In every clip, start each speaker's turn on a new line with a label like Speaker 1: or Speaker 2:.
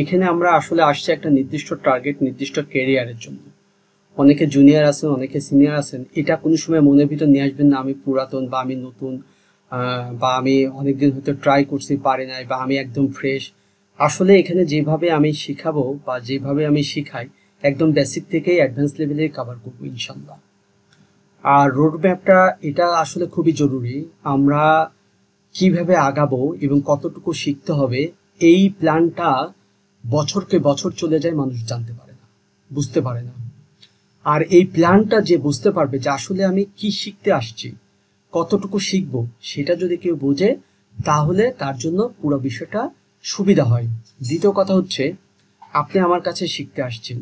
Speaker 1: এখানে আমরা আসলে আসছি একটা নির্দিষ্ট টার্গেট নির্দিষ্ট কেরিয়ারের জন্য অনেকে জুনিয়র আছেন অনেকে সিনিয়র আছেন এটা কোনো সময় মনের ভিতর নিয়ে আসবেন না আমি পুরাতন বা আমি নতুন বা আমি অনেকদিন হয়তো ট্রাই করছি পারি নাই বা আমি একদম ফ্রেশ আসলে এখানে যেভাবে আমি শিখাবো বা যেভাবে আমি শিখাই একদম বেসিক থেকেই অ্যাডভান্স লেভেলে কাভার করবো ইনশাল্লাহ আর রোড ম্যাপটা এটা আসলে খুবই জরুরি আমরা কিভাবে আগাবো এবং কতটুকু শিখতে হবে এই প্ল্যানটা বছরকে বছর চলে যায় মানুষ জানতে পারে না বুঝতে পারে না আর এই প্ল্যানটা যে বুঝতে পারবে যে আসলে আমি কি শিখতে আসছি কতটুকু শিখবো সেটা যদি কেউ বোঝে তাহলে তার জন্য পুরো বিষয়টা সুবিধা হয় দ্বিতীয় কথা হচ্ছে আপনি আমার কাছে শিখতে আসছেন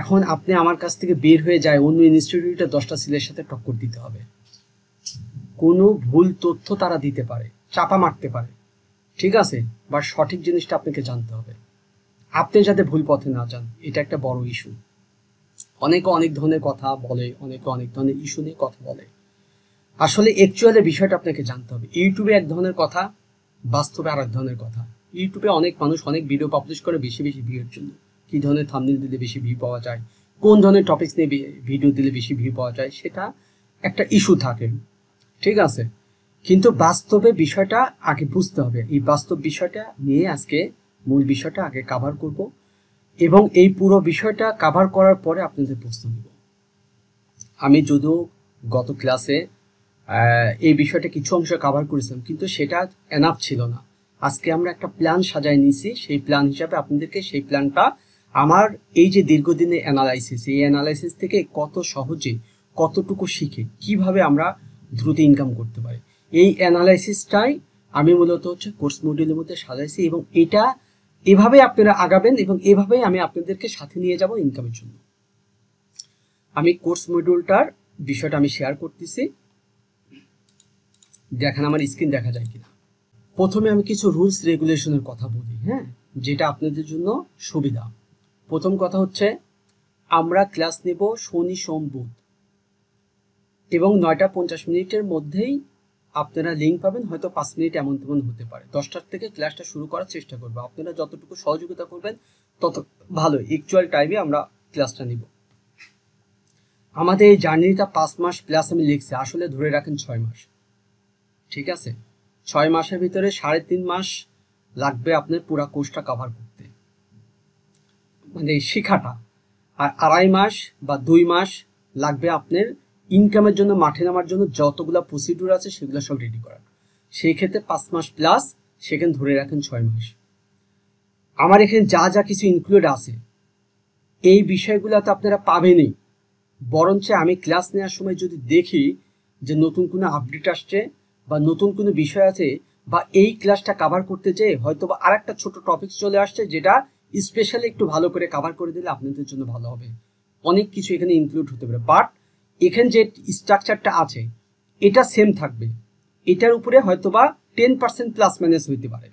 Speaker 1: এখন আপনি আমার কাছ থেকে বের হয়ে যায় অন্য ইনস্টিটিউটে দশটা সিলের সাথে টক্কর দিতে হবে কোনো ভুল তথ্য তারা দিতে পারে চাপা মারতে পারে ঠিক আছে বা সঠিক জিনিসটা আপনাকে জানতে হবে আপনি যাতে ভুল পথে না যান এটা একটা বড় ইস্যু অনেকে অনেক ধরনের কথা বলে অনেকে অনেক ধরনের ইস্যু নিয়ে কথা বলে আসলে অ্যাকচুয়ালি বিষয়টা আপনাকে জানতে হবে ইউটিউবে এক ধরনের কথা বাস্তবে আর এক ধরনের কথা ইউটিউবে অনেক মানুষ অনেক ভিডিও পাবলিশ করে বেশি বেশি ভিউর জন্য কী ধরনের থামনিল দিলে বেশি ভিউ পাওয়া যায় কোন ধরনের টপিক্স নিয়ে ভিডিও দিলে বেশি ভিউ পাওয়া যায় সেটা একটা ইস্যু থাকে ঠিক আছে কিন্তু বাস্তবে বিষয়টা আগে বুঝতে হবে এই বাস্তব বিষয়টা নিয়ে আজকে মূল বিষয়টা আগে কাভার করব এবং এই পুরো বিষয়টা কাভার করার পরে আপনাদের প্রশ্ন নেব আমি যদিও গত ক্লাসে এই বিষয়টা কিছু অংশ কাভার করেছিলাম কিন্তু সেটা এনাফ ছিল না আজকে আমরা একটা প্ল্যান সাজায় নিয়েছি সেই প্ল্যান হিসাবে আপনাদেরকে সেই প্ল্যানটা আমার এই যে দীর্ঘদিনে অ্যানালাইসিস এই অ্যানালাইসিস থেকে কত সহজে কতটুকু শিখে কিভাবে আমরা দ্রুত ইনকাম করতে পারি এই অ্যানালাইসিসটাই আমি মূলত হচ্ছে কোর্স মডিউলের মধ্যে সাজাইছি এবং এটা এভাবে আপনারা আগাবেন এবং এভাবেই আমি আপনাদেরকে সাথে নিয়ে যাব ইনকামের জন্য আমি কোর্স মডিউলটার বিষয়টা আমি শেয়ার করতেছি দেখেন আমার স্ক্রিন দেখা যায় কিনা প্রথমে আমি কিছু রুলস রেগুলেশনের কথা বলি হ্যাঁ যেটা আপনাদের জন্য সুবিধা প্রথম কথা হচ্ছে আমরা ক্লাস নেব শনি সোম বুধ এবং নয়টা পঞ্চাশ মিনিটের মধ্যেই আপনারা লিঙ্ক পাবেন হয়তো পাঁচ মিনিট এমন তেমন হতে পারে দশটার থেকে ক্লাসটা শুরু করার চেষ্টা করবো আপনারা যতটুকু সহযোগিতা করবেন তত ভালো একচুয়াল টাইমে আমরা ক্লাসটা নিব আমাদের এই জার্নিটা পাঁচ মাস প্লাস আমি লিখছি আসলে ধরে রাখেন ছয় মাস ঠিক আছে ছয় মাসের ভিতরে সাড়ে তিন মাস লাগবে আপনার পুরো কোর্সটা কভার করতে মানে শিখাটা আর আড়াই মাস বা দুই মাস লাগবে আপনার ইনকামের জন্য মাঠে নামার জন্য যতগুলো প্রসিডিউর আছে সেগুলো সব রেডি করা সেই ক্ষেত্রে পাঁচ মাস প্লাস সেখানে ধরে রাখেন ছয় মাস আমার এখানে যা যা কিছু ইনক্লুড আছে এই বিষয়গুলো তো আপনারা পাবেনই বরঞ্চ আমি ক্লাস নেওয়ার সময় যদি দেখি যে নতুন কোনো আপডেট আসছে বা নতুন কোনো বিষয় আছে বা এই ক্লাসটা কাভার করতে চেয়ে হয়তো বা আর একটা ছোটো টপিক চলে আসছে যেটা স্পেশালি একটু ভালো করে কাভার করে দিলে আপনাদের জন্য ভালো হবে অনেক কিছু এখানে ইনক্লুড হতে পারে বাট এখান যে স্ট্রাকচারটা আছে এটা সেম থাকবে এটার উপরে হয়তোবা টেন পার্সেন্ট প্লাস মাইনাস হইতে পারে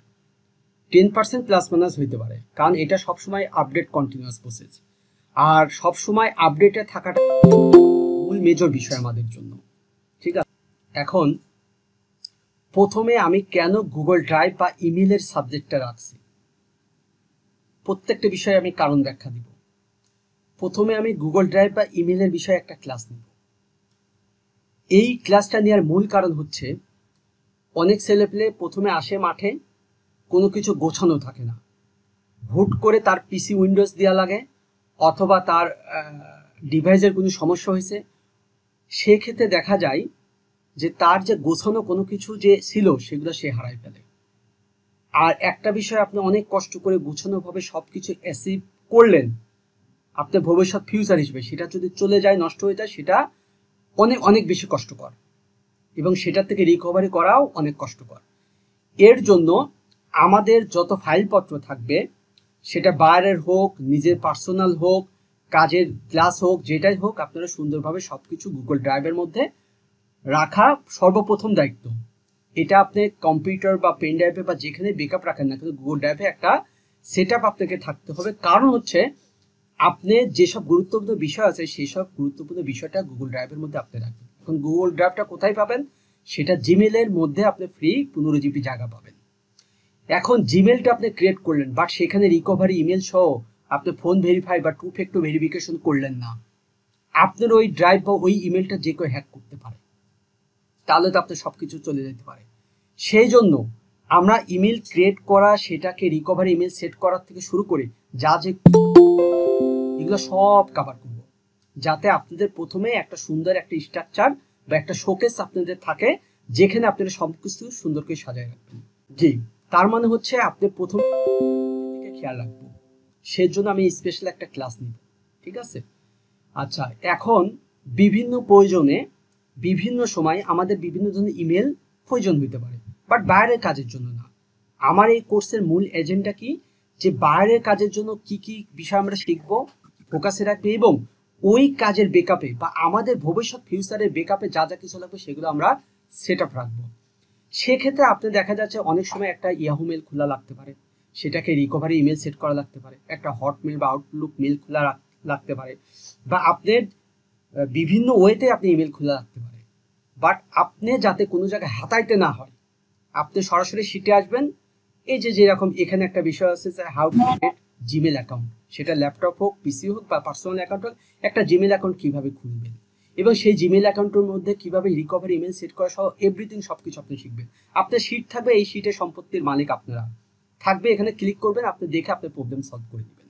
Speaker 1: টেন পার্সেন্ট প্লাস মাইনাস হইতে পারে কারণ এটা সবসময় আপডেট কন্টিনিউয়াস প্রসেস আর সবসময় আপডেটে থাকাটা মূল মেজর বিষয় আমাদের জন্য ঠিক আছে এখন প্রথমে আমি কেন গুগল ড্রাইভ বা ইমেলের সাবজেক্টটা রাখছি প্রত্যেকটা বিষয়ে আমি কারণ ব্যাখ্যা দিব প্রথমে আমি গুগল ড্রাইভ বা ইমেলের বিষয়ে একটা ক্লাস নিব এই ক্লাসটা নেওয়ার মূল কারণ হচ্ছে অনেক ছেলেপেলে প্রথমে আসে মাঠে কোনো কিছু গোছানো থাকে না হুট করে তার পিসি উইন্ডোজ দেওয়া লাগে অথবা তার ডিভাইসের কোনো সমস্যা হয়েছে সেক্ষেত্রে দেখা যায় যে তার যে গোছানো কোনো কিছু যে ছিল সেগুলো সে হারাই ফেলে আর একটা বিষয় আপনি অনেক কষ্ট করে গোছানোভাবে সব কিছু অ্যাসিভ করলেন আপনার ভবিষ্যৎ ফিউচার হিসেবে সেটা যদি চলে যায় নষ্ট হয়ে যায় সেটা অনেক অনেক বেশি কষ্টকর এবং সেটার থেকে রিকভারি করাও অনেক কষ্টকর এর জন্য আমাদের যত ফাইলপত্র থাকবে সেটা বাইরের হোক নিজের পার্সোনাল হোক কাজের ক্লাস হোক যেটাই হোক আপনারা সুন্দরভাবে সব কিছু গুগল ড্রাইভের মধ্যে রাখা সর্বপ্রথম দায়িত্ব এটা আপনি কম্পিউটার বা পেন ড্রাইভে বা যেখানে বেকআপ রাখেন না কিন্তু গুগল ড্রাইভে একটা সেট আপ আপনাকে থাকতে হবে কারণ হচ্ছে আপনি যেসব গুরুত্বপূর্ণ বিষয় আছে সেই সব গুরুত্বপূর্ণ বিষয়টা গুগল ড্রাইভের মধ্যে আপনি রাখবেন এখন গুগল ড্রাইভটা কোথায় পাবেন সেটা জিমেলের মধ্যে আপনি ফ্রি পনেরো জিবি জায়গা পাবেন এখন জিমেলটা আপনি ক্রিয়েট করলেন বাট সেখানে রিকভারি ইমেল সহ আপনি ফোন ভেরিফাই বা টু ফ্যাক্টর ভেরিফিকেশন করলেন না আপনার ওই ড্রাইভ বা ওই ইমেলটা যে কেউ হ্যাক করতে পারে তাহলে তো আপনার সব কিছু চলে যেতে পারে সেই জন্য আমরা ইমেল ক্রিয়েট করা সেটাকে রিকভারি ইমেল সেট করার থেকে শুরু করে যা যে এগুলো সব কাভার করব যাতে আপনাদের প্রথমে একটা সুন্দর একটা স্ট্রাকচার বা একটা শোকেস আপনাদের থাকে যেখানে আপনারা সব কিছু সুন্দর করে সাজায় রাখবেন জি তার মানে হচ্ছে আপনি প্রথম খেয়াল রাখবো জন্য আমি স্পেশাল একটা ক্লাস নিব ঠিক আছে আচ্ছা এখন বিভিন্ন প্রয়োজনে বিভিন্ন সময় আমাদের বিভিন্ন ধরনের ইমেল প্রয়োজন হইতে পারে বাট বাইরের কাজের জন্য না আমার এই কোর্সের মূল এজেন্ডা কি যে বাইরের কাজের জন্য কি কি বিষয় আমরা শিখবো ফোকাসে রাখবে এবং ওই কাজের বেকআপে বা আমাদের ভবিষ্যৎ ফিউচারের বেকআপে যা যা কিছু লাগবে সেগুলো আমরা সেট আপ রাখবো সেক্ষেত্রে আপনি দেখা যাচ্ছে অনেক সময় একটা ইয়াহু মেল খোলা লাগতে পারে সেটাকে রিকভারি ইমেল সেট করা লাগতে পারে একটা হটমেল বা আউটলুক মেল খোলা লাগতে পারে বা আপনার বিভিন্ন ওয়েতে আপনি ইমেল খোলা রাখতে পারে বাট আপনি যাতে কোনো জায়গায় হাতাইতে না হয় আপনি সরাসরি শিটে আসবেন এই যে যেরকম এখানে একটা বিষয় আছে যে how to create Gmail account সেটা ল্যাপটপ হোক পিসি হোক বা পার্সোনাল অ্যাকাউন্ট হোক একটা জিমেল অ্যাকাউন্ট কীভাবে খুলবেন এবং সেই জিমেল অ্যাকাউন্টের মধ্যে কীভাবে রিকভারি ইমেল সেট করা সহ এভরিথিং সব কিছু আপনি শিখবেন আপনার শিট থাকবে এই শিটে সম্পত্তির মালিক আপনারা থাকবে এখানে ক্লিক করবেন আপনি দেখে আপনার প্রবলেম সলভ করে নেবেন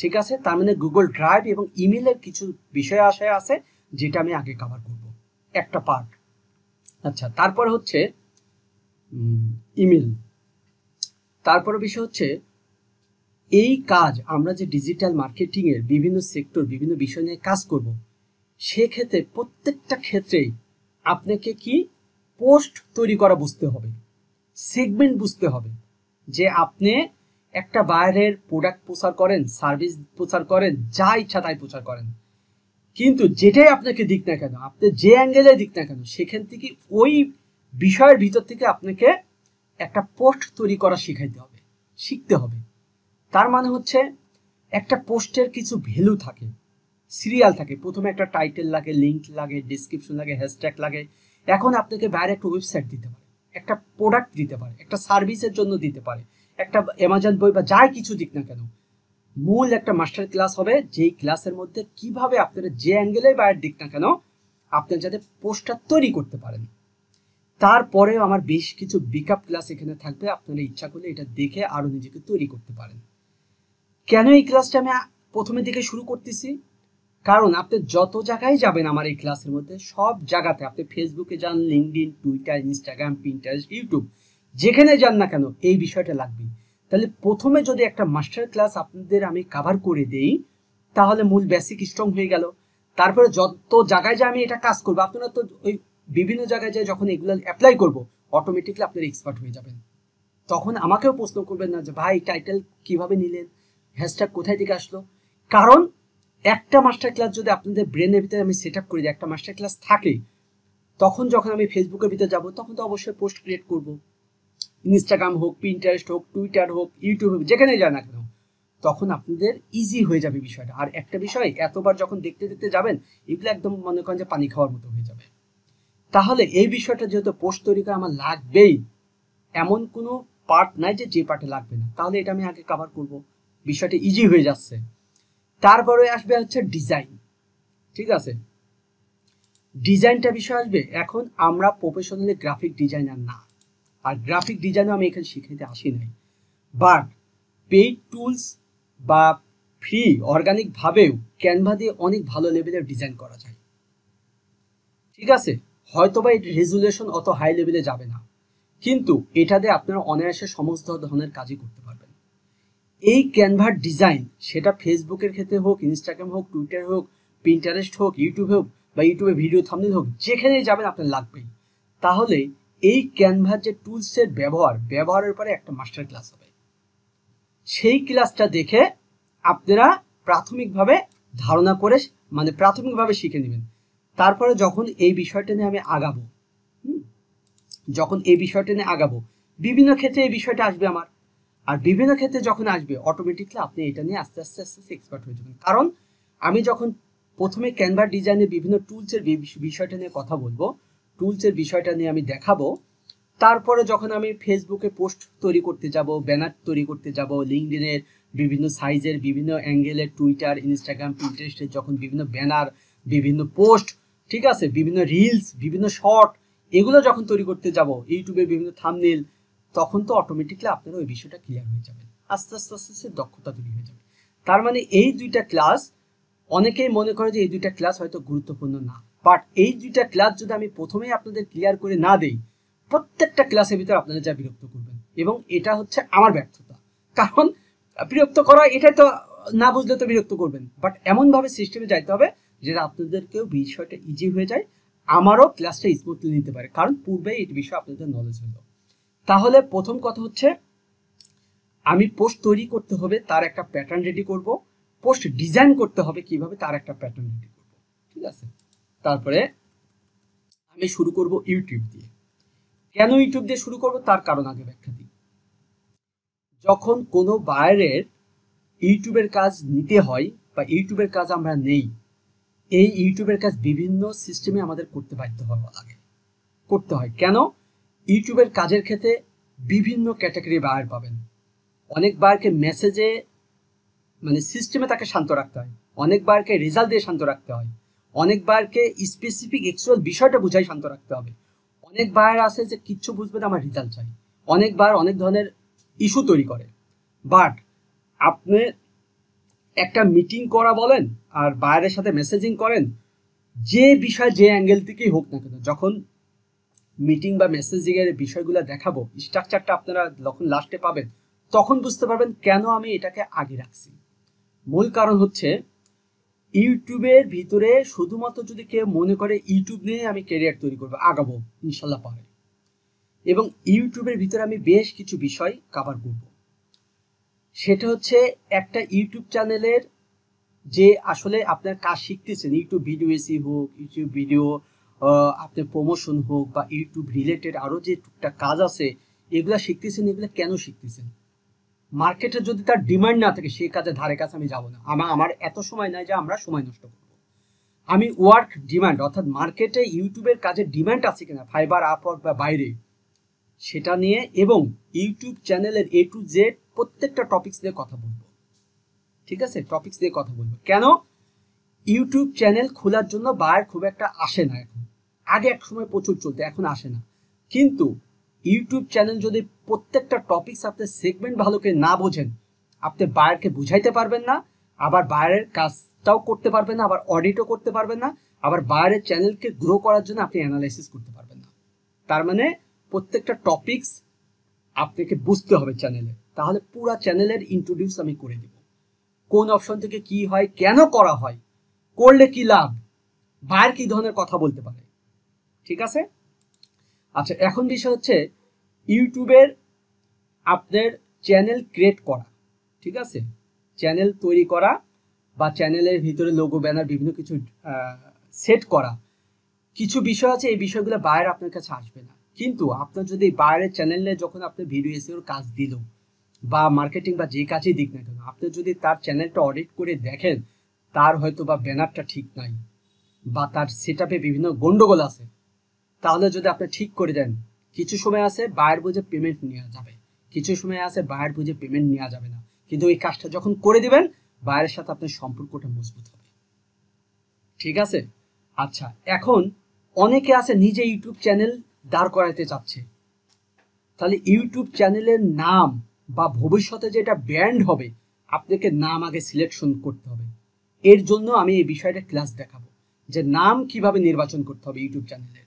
Speaker 1: ঠিক আছে তার মানে গুগল ড্রাইভ এবং ইমেলের কিছু বিষয় আশায় আছে যেটা আমি আগে কভার করব একটা পার্ট আচ্ছা তারপর হচ্ছে ইমেল তারপর বিষয় হচ্ছে এই কাজ আমরা যে ডিজিটাল মার্কেটিংয়ের বিভিন্ন সেক্টর বিভিন্ন বিষয় নিয়ে কাজ করব সেক্ষেত্রে প্রত্যেকটা ক্ষেত্রেই আপনাকে কি পোস্ট তৈরি করা বুঝতে হবে সেগমেন্ট বুঝতে হবে যে আপনি একটা বাইরের প্রোডাক্ট প্রচার করেন সার্ভিস প্রচার করেন যা ইচ্ছা তাই প্রচার করেন কিন্তু যেটাই আপনাকে দিক না কেন আপনি যে অ্যাঙ্গেলে দিক না কেন সেখান থেকে ওই বিষয়ের ভিতর থেকে আপনাকে একটা পোস্ট তৈরি করা শিখাইতে হবে শিখতে হবে তার মানে হচ্ছে একটা পোস্টের কিছু ভ্যালু থাকে সিরিয়াল থাকে প্রথমে একটা টাইটেল লাগে লিঙ্ক লাগে ডিসক্রিপশন লাগে হ্যাশট্যাগ লাগে এখন আপনাকে বাইরে একটা ওয়েবসাইট দিতে পারে একটা প্রোডাক্ট দিতে পারে একটা সার্ভিসের জন্য দিতে পারে একটা অ্যামাজন বই বা যাই কিছু দিক না কেন মূল একটা মাস্টার ক্লাস হবে যেই ক্লাসের মধ্যে কিভাবে আপনারা যে অ্যাঙ্গেলে বাইরের দিক না কেন আপনারা যাতে পোস্টার তৈরি করতে পারেন তারপরেও আমার বেশ কিছু বিকআপ ক্লাস এখানে থাকবে আপনারা ইচ্ছা করলে এটা দেখে আরও নিজেকে তৈরি করতে পারেন কেন এই ক্লাসটা আমি প্রথমে দিকে শুরু করতেছি কারণ আপনি যত জায়গায় যাবেন আমার এই ক্লাসের মধ্যে সব জায়গাতে আপনি ফেসবুকে যান LinkedIn Twitter Instagram Pinterest YouTube যেখানে যান না কেন এই বিষয়টা লাগবে তাহলে প্রথমে যদি একটা মাস্টার ক্লাস আপনাদের আমি কাভার করে দেই তাহলে মূল বেসিক স্ট্রং হয়ে গেল তারপরে যত জায়গায় যে আমি এটা কাজ করবো আপনারা তো ওই বিভিন্ন জায়গায় যে যখন এগুলো অ্যাপ্লাই করব অটোমেটিকলি আপনারা এক্সপার্ট হয়ে যাবেন তখন আমাকেও প্রশ্ন করবেন না যে ভাই টাইটেল কিভাবে নিলেন হ্যাশট্যাগ কোথায় থেকে আসলো কারণ একটা মাস্টার ক্লাস যদি আপনাদের ব্রেনের ভিতরে আমি সেট আপ করে দিই একটা মাস্টার ক্লাস থাকে তখন যখন আমি ফেসবুকের ভিতরে যাব তখন তো অবশ্যই পোস্ট ক্রিয়েট করব ইনস্টাগ্রাম হোক পিন্টারেস্ট হোক টুইটার হোক ইউটিউব হোক যেখানে যান না কেন তখন আপনাদের ইজি হয়ে যাবে বিষয়টা আর একটা বিষয় এতবার যখন দেখতে দেখতে যাবেন এগুলো একদম মনে করেন যে পানি খাওয়ার মতো হয়ে যাবে তাহলে এই বিষয়টা যেহেতু পোস্ট তৈরি করা আমার লাগবেই এমন কোনো পার্ট নাই যে যে পার্টে লাগবে না তাহলে এটা আমি আগে কাভার করব বিষয়টা ইজি হয়ে যাচ্ছে তারপরে আসবে হচ্ছে ডিজাইন ঠিক আছে ডিজাইনটা বিষয় আসবে এখন আমরা প্রফেশনালি গ্রাফিক ডিজাইনার না আর গ্রাফিক ডিজাইনও আমি এখানে শিখাইতে আসি নাই বাট পেইড টুলস বা ফ্রি অর্গানিকভাবেও ক্যানভা দিয়ে অনেক ভালো লেভেলের ডিজাইন করা যায় ঠিক আছে হয়তো বা এর রেজুলেশন অত হাই লেভেলে যাবে না কিন্তু এটা দিয়ে আপনারা অনায়াসে সমস্ত ধরনের কাজই করতে এই ক্যানভার ডিজাইন সেটা ফেসবুকের ক্ষেত্রে হোক ইনস্টাগ্রাম হোক টুইটার হোক পিন্টারেস্ট হোক ইউটিউব হোক বা ইউটিউবে ভিডিও থামনেল হোক যেখানে যাবেন আপনার লাগবেই তাহলে এই ক্যানভার যে টুলসের ব্যবহার ব্যবহারের পরে একটা মাস্টার ক্লাস হবে সেই ক্লাসটা দেখে আপনারা প্রাথমিকভাবে ধারণা করে মানে প্রাথমিকভাবে শিখে নেবেন তারপরে যখন এই বিষয়টা নিয়ে আমি আগাবো যখন এই বিষয়টা নিয়ে আগাবো বিভিন্ন ক্ষেত্রে এই বিষয়টা আসবে আমার আর বিভিন্ন ক্ষেত্রে যখন আসবে অটোমেটিকলি আপনি এটা নিয়ে আস্তে আস্তে আস্তে আস্তে এক্সপার্ট হয়ে যাবেন কারণ আমি যখন প্রথমে ক্যানভার ডিজাইনের বিভিন্ন টুলসের বিষয়টা নিয়ে কথা বলবো টুলসের বিষয়টা নিয়ে আমি দেখাবো তারপরে যখন আমি ফেসবুকে পোস্ট তৈরি করতে যাব ব্যানার তৈরি করতে যাব লিঙ্কডিনের বিভিন্ন সাইজের বিভিন্ন অ্যাঙ্গেলের টুইটার ইনস্টাগ্রাম পিন্টারেস্টের যখন বিভিন্ন ব্যানার বিভিন্ন পোস্ট ঠিক আছে বিভিন্ন রিলস বিভিন্ন শর্ট এগুলো যখন তৈরি করতে যাব ইউটিউবে বিভিন্ন থামনেল তখন তো অটোমেটিকলি আপনার ওই বিষয়টা ক্লিয়ার হয়ে যাবে আস্তে আস্তে আস্তে আস্তে দক্ষতা তৈরি হয়ে যাবে তার মানে এই দুইটা ক্লাস অনেকেই মনে করে যে এই দুইটা ক্লাস হয়তো গুরুত্বপূর্ণ না বাট এই দুইটা ক্লাস যদি আমি প্রথমেই আপনাদের ক্লিয়ার করে না দেই প্রত্যেকটা ক্লাসের ভিতরে আপনারা যা বিরক্ত করবেন এবং এটা হচ্ছে আমার ব্যর্থতা কারণ বিরক্ত করা এটা তো না বুঝলে তো বিরক্ত করবেন বাট এমনভাবে সিস্টেমে যাইতে হবে যেটা আপনাদেরকেও বিষয়টা ইজি হয়ে যায় আমারও ক্লাসটা স্মুথলি নিতে পারে কারণ পূর্বে এই বিষয়ে আপনাদের নলেজ হলো তাহলে প্রথম কথা হচ্ছে আমি পোস্ট তৈরি করতে হবে তার একটা প্যাটার্ন রেডি করব পোস্ট ডিজাইন করতে হবে কিভাবে তার একটা প্যাটার্ন রেডি করব ঠিক আছে তারপরে আমি শুরু করব ইউটিউব দিয়ে কেন ইউটিউব দিয়ে শুরু করব তার কারণ আগে ব্যাখ্যা দিই যখন কোনো বাইরের ইউটিউবের কাজ নিতে হয় বা ইউটিউবের কাজ আমরা নেই এই ইউটিউবের কাজ বিভিন্ন সিস্টেমে আমাদের করতে বাধ্য হওয়া লাগে করতে হয় কেন ইউটিউবের কাজের ক্ষেত্রে বিভিন্ন ক্যাটাগরি বায়ার পাবেন অনেক মেসেজে মানে সিস্টেমে তাকে শান্ত রাখতে হয় অনেক রেজাল্ট দিয়ে শান্ত রাখতে হয় অনেক স্পেসিফিক এক্সুয়াল বিষয়টা বুঝাই শান্ত রাখতে হবে অনেক বায়ার আছে যে কিচ্ছু বুঝবে না আমার রেজাল্ট চাই অনেক বার অনেক ধরনের ইস্যু তৈরি করে বাট আপনি একটা মিটিং করা বলেন আর বায়ারের সাথে মেসেজিং করেন যে বিষয় যে অ্যাঙ্গেল থেকেই হোক না কেন যখন মিটিং বা মেসেজিং এর বিষয়গুলো দেখাবো স্ট্রাকচারটা আপনারা যখন লাস্টে পাবেন তখন বুঝতে পারবেন কেন আমি এটাকে আগে রাখছি মূল কারণ হচ্ছে ইউটিউবের ভিতরে শুধুমাত্র যদি কেউ মনে করে ইউটিউব নিয়ে আমি ক্যারিয়ার তৈরি করবো আগাবো ইনশাল্লাহ পারে এবং ইউটিউবের ভিতরে আমি বেশ কিছু বিষয় কাভার করব সেটা হচ্ছে একটা ইউটিউব চ্যানেলের যে আসলে আপনার কাজ শিখতেছেন ইউটিউব ভিডিও এসি হোক ইউটিউব ভিডিও আপনার প্রমোশন হোক বা ইউটিউব রিলেটেড আরও যে টুকটাক কাজ আছে এগুলা শিখতেছেন এগুলো কেন শিখতেছেন মার্কেটে যদি তার ডিমান্ড না থাকে সেই কাজে ধারে কাছে আমি যাব না আমার আমার এত সময় নাই যে আমরা সময় নষ্ট করব আমি ওয়ার্ক ডিমান্ড অর্থাৎ মার্কেটে ইউটিউবের কাজে ডিমান্ড আছে কিনা ফাইবার আপওয়ার্ক বা বাইরে সেটা নিয়ে এবং ইউটিউব চ্যানেলের এ টু জেড প্রত্যেকটা টপিক্স নিয়ে কথা বলবো ঠিক আছে টপিক্স নিয়ে কথা বলবো কেন ইউটিউব চ্যানেল খোলার জন্য বায়ার খুব একটা আসে না এখন আগে এক সময় প্রচুর চলতো এখন আসে না কিন্তু ইউটিউব চ্যানেল যদি প্রত্যেকটা টপিকস আপনি সেগমেন্ট ভালো করে না বোঝেন আপনি বায়ারকে বুঝাইতে পারবেন না আবার বায়ারের কাজটাও করতে পারবেন না আবার অডিটও করতে পারবেন না আবার বায়ারের চ্যানেলকে গ্রো করার জন্য আপনি অ্যানালাইসিস করতে পারবেন না তার মানে প্রত্যেকটা টপিকস আপনাকে বুঝতে হবে চ্যানেলে তাহলে পুরো চ্যানেলের ইন্ট্রোডিউস আমি করে দিব কোন অপশন থেকে কি হয় কেন করা হয় করলে কি লাভ বায়ার কি ধরনের কথা বলতে পারে ঠিক আছে আচ্ছা এখন বিষয় হচ্ছে ইউটিউবের আপনার চ্যানেল ক্রিয়েট করা ঠিক আছে চ্যানেল তৈরি করা বা চ্যানেলের ভিতরে লোগো ব্যানার বিভিন্ন কিছু সেট করা কিছু বিষয় আছে এই বিষয়গুলো বাইরে আপনার কাছে আসবে না কিন্তু আপনার যদি বাইরের চ্যানেলে যখন আপনার ভিডিও এসিওর কাজ দিল বা মার্কেটিং বা যে কাজেই দিক না কেন আপনি যদি তার চ্যানেলটা অডিট করে দেখেন তার হয়তো বা ব্যানারটা ঠিক নাই বা তার সেট বিভিন্ন গণ্ডগোল আছে তাহলে যদি আপনি ঠিক করে দেন কিছু সময় আছে বায়ের বুঝে পেমেন্ট নেওয়া যাবে কিছু সময় আছে বায়ের বুঝে পেমেন্ট নেওয়া যাবে না কিন্তু এই কাজটা যখন করে দিবেন বায়ের সাথে আপনার সম্পর্কটা মজবুত হবে ঠিক আছে আচ্ছা এখন অনেকে আছে নিজে ইউটিউব চ্যানেল দাঁড় করাইতে চাচ্ছে তাহলে ইউটিউব চ্যানেলের নাম বা ভবিষ্যতে যেটা ব্র্যান্ড হবে আপনাকে নাম আগে সিলেকশন করতে হবে এর জন্য আমি এই বিষয়টা ক্লাস দেখাবো যে নাম কিভাবে নির্বাচন করতে হবে ইউটিউব চ্যানেলের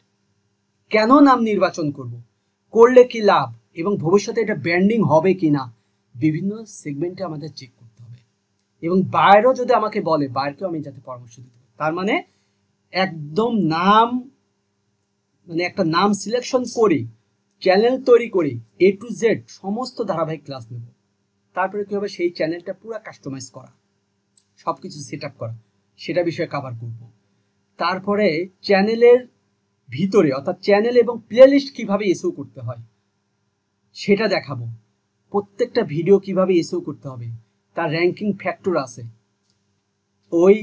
Speaker 1: কেন নাম নির্বাচন করব করলে কি লাভ এবং ভবিষ্যতে এটা ব্র্যান্ডিং হবে কি না বিভিন্ন সেগমেন্টে আমাদের চেক করতে হবে এবং বাইরেও যদি আমাকে বলে বাইরকেও আমি যাতে পরামর্শ দিতে তার মানে একদম নাম মানে একটা নাম সিলেকশন করি চ্যানেল তৈরি করি এ টু জেড সমস্ত ধারাবাহিক ক্লাস নেব তারপরে কী হবে সেই চ্যানেলটা পুরো কাস্টমাইজ করা সব কিছু সেট আপ করা সেটা বিষয়ে কাভার করব তারপরে চ্যানেলের ভিতরে অর্থাৎ চ্যানেল এবং প্লেলিস্ট কীভাবে এসেও করতে হয় সেটা দেখাবো প্রত্যেকটা ভিডিও কিভাবে এসেও করতে হবে তার র্যাঙ্কিং ফ্যাক্টর আছে ওই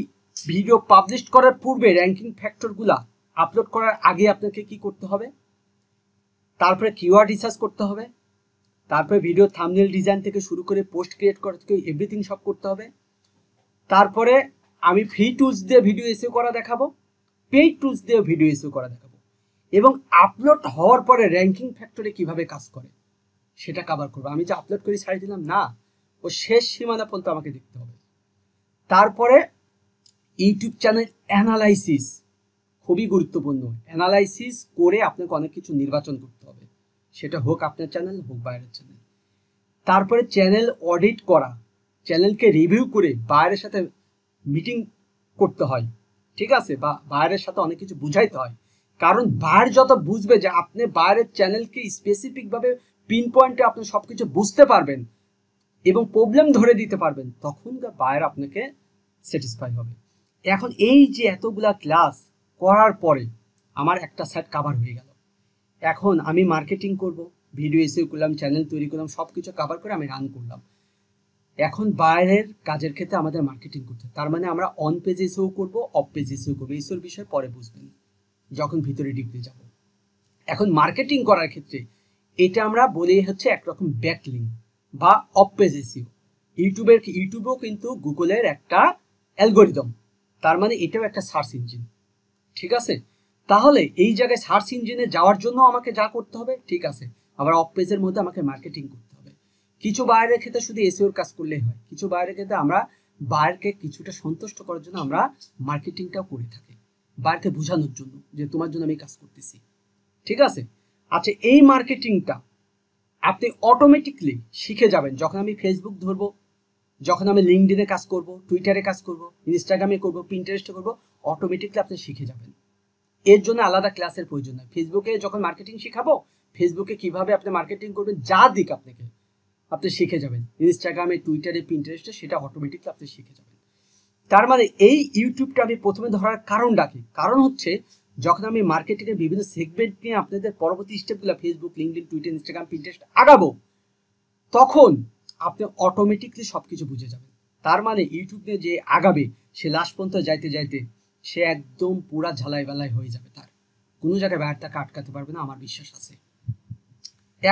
Speaker 1: ভিডিও পাবলিশ করার পূর্বে র্যাঙ্কিং ফ্যাক্টরগুলা আপলোড করার আগে আপনাকে কি করতে হবে তারপরে কিওয়ার্ড রিসার্চ করতে হবে তারপরে ভিডিও থামনেল ডিজাইন থেকে শুরু করে পোস্ট ক্রিয়েট করা থেকে এভরিথিং সব করতে হবে তারপরে আমি ফ্রি টুলস দিয়ে ভিডিও এসেও করা দেখাবো পেইড টুলস দিয়ে ভিডিও এসেও করা দেখাবো এবং আপলোড হওয়ার পরে র্যাঙ্কিং ফ্যাক্টরে কিভাবে কাজ করে সেটা কাভার করবো আমি যে আপলোড করে ছাড়িয়ে দিলাম না ও শেষ সীমানা পর্যন্ত আমাকে দেখতে হবে তারপরে ইউটিউব চ্যানেল অ্যানালাইসিস খুবই গুরুত্বপূর্ণ অ্যানালাইসিস করে আপনাকে অনেক কিছু নির্বাচন করতে হবে সেটা হোক আপনার চ্যানেল হোক বাইরের চ্যানেল তারপরে চ্যানেল অডিট করা চ্যানেলকে রিভিউ করে বাইরের সাথে মিটিং করতে হয় ঠিক আছে বা বাইরের সাথে অনেক কিছু বুঝাইতে হয় কারণ বার যত বুঝবে যে আপনি বাইরের চ্যানেলকে স্পেসিফিকভাবে পিন পয়েন্টে আপনি সব কিছু বুঝতে পারবেন এবং প্রবলেম ধরে দিতে পারবেন তখন বায়ার আপনাকে স্যাটিসফাই হবে এখন এই যে এতগুলা ক্লাস করার পরে আমার একটা সেট কাভার হয়ে গেল এখন আমি মার্কেটিং করব ভিডিও এসে করলাম চ্যানেল তৈরি করলাম সব কিছু কাভার করে আমি রান করলাম এখন বাইরের কাজের ক্ষেত্রে আমাদের মার্কেটিং করতে তার মানে আমরা অন পেজ এসেও করবো অফ পেজ এসেও করবো এইসব বিষয়ে পরে বুঝবেন যখন ভিতরে ডিপতে যাব এখন মার্কেটিং করার ক্ষেত্রে এটা আমরা বলি হচ্ছে একরকম ব্যাকলিং বা অপেজেসিও ইউটিউবের ইউটিউবেও কিন্তু গুগলের একটা অ্যালগোরিদম তার মানে এটাও একটা সার্চ ইঞ্জিন ঠিক আছে তাহলে এই জায়গায় সার্চ ইঞ্জিনে যাওয়ার জন্য আমাকে যা করতে হবে ঠিক আছে আবার অফ পেজের মধ্যে আমাকে মার্কেটিং করতে হবে কিছু বাইরের ক্ষেত্রে শুধু এসিওর কাজ করলেই হয় কিছু বাইরের ক্ষেত্রে আমরা বাইরকে কিছুটা সন্তুষ্ট করার জন্য আমরা মার্কেটিংটাও করে থাকি বাড়িতে বোঝানোর জন্য যে তোমার জন্য আমি কাজ করতেছি ঠিক আছে আচ্ছা এই মার্কেটিংটা আপনি অটোমেটিকলি শিখে যাবেন যখন আমি ফেসবুক ধরবো যখন আমি লিঙ্কডিনে কাজ করব টুইটারে কাজ করব ইনস্টাগ্রামে করব প্রিন্টারেস্টে করব অটোমেটিকলি আপনি শিখে যাবেন এর জন্য আলাদা ক্লাসের প্রয়োজন নয় ফেসবুকে যখন মার্কেটিং শেখাবো ফেসবুকে কিভাবে আপনি মার্কেটিং করবেন যা দিক আপনাকে আপনি শিখে যাবেন ইনস্টাগ্রামে টুইটারে প্রিন্টারেস্টে সেটা অটোমেটিকলি আপনি শিখে যাবেন তার মানে এই ইউটিউবটা আমি প্রথমে ধরার কারণ ডাকি কারণ হচ্ছে যখন আমি মার্কেটিংয়ের বিভিন্ন সেগমেন্ট নিয়ে আপনাদের পরবর্তী স্টেপগুলো Facebook LinkedIn Twitter Instagram Pinterest আগাবো তখন আপনি অটোমেটিকলি সব কিছু বুঝে যাবেন তার মানে ইউটিউব নিয়ে যে আগাবে সে লাস্ট পর্যন্ত যাইতে যাইতে সে একদম পুরা ঝালাই বেলায় হয়ে যাবে তার কোনো জায়গায় বাইরে তাকে আটকাতে পারবে না আমার বিশ্বাস আছে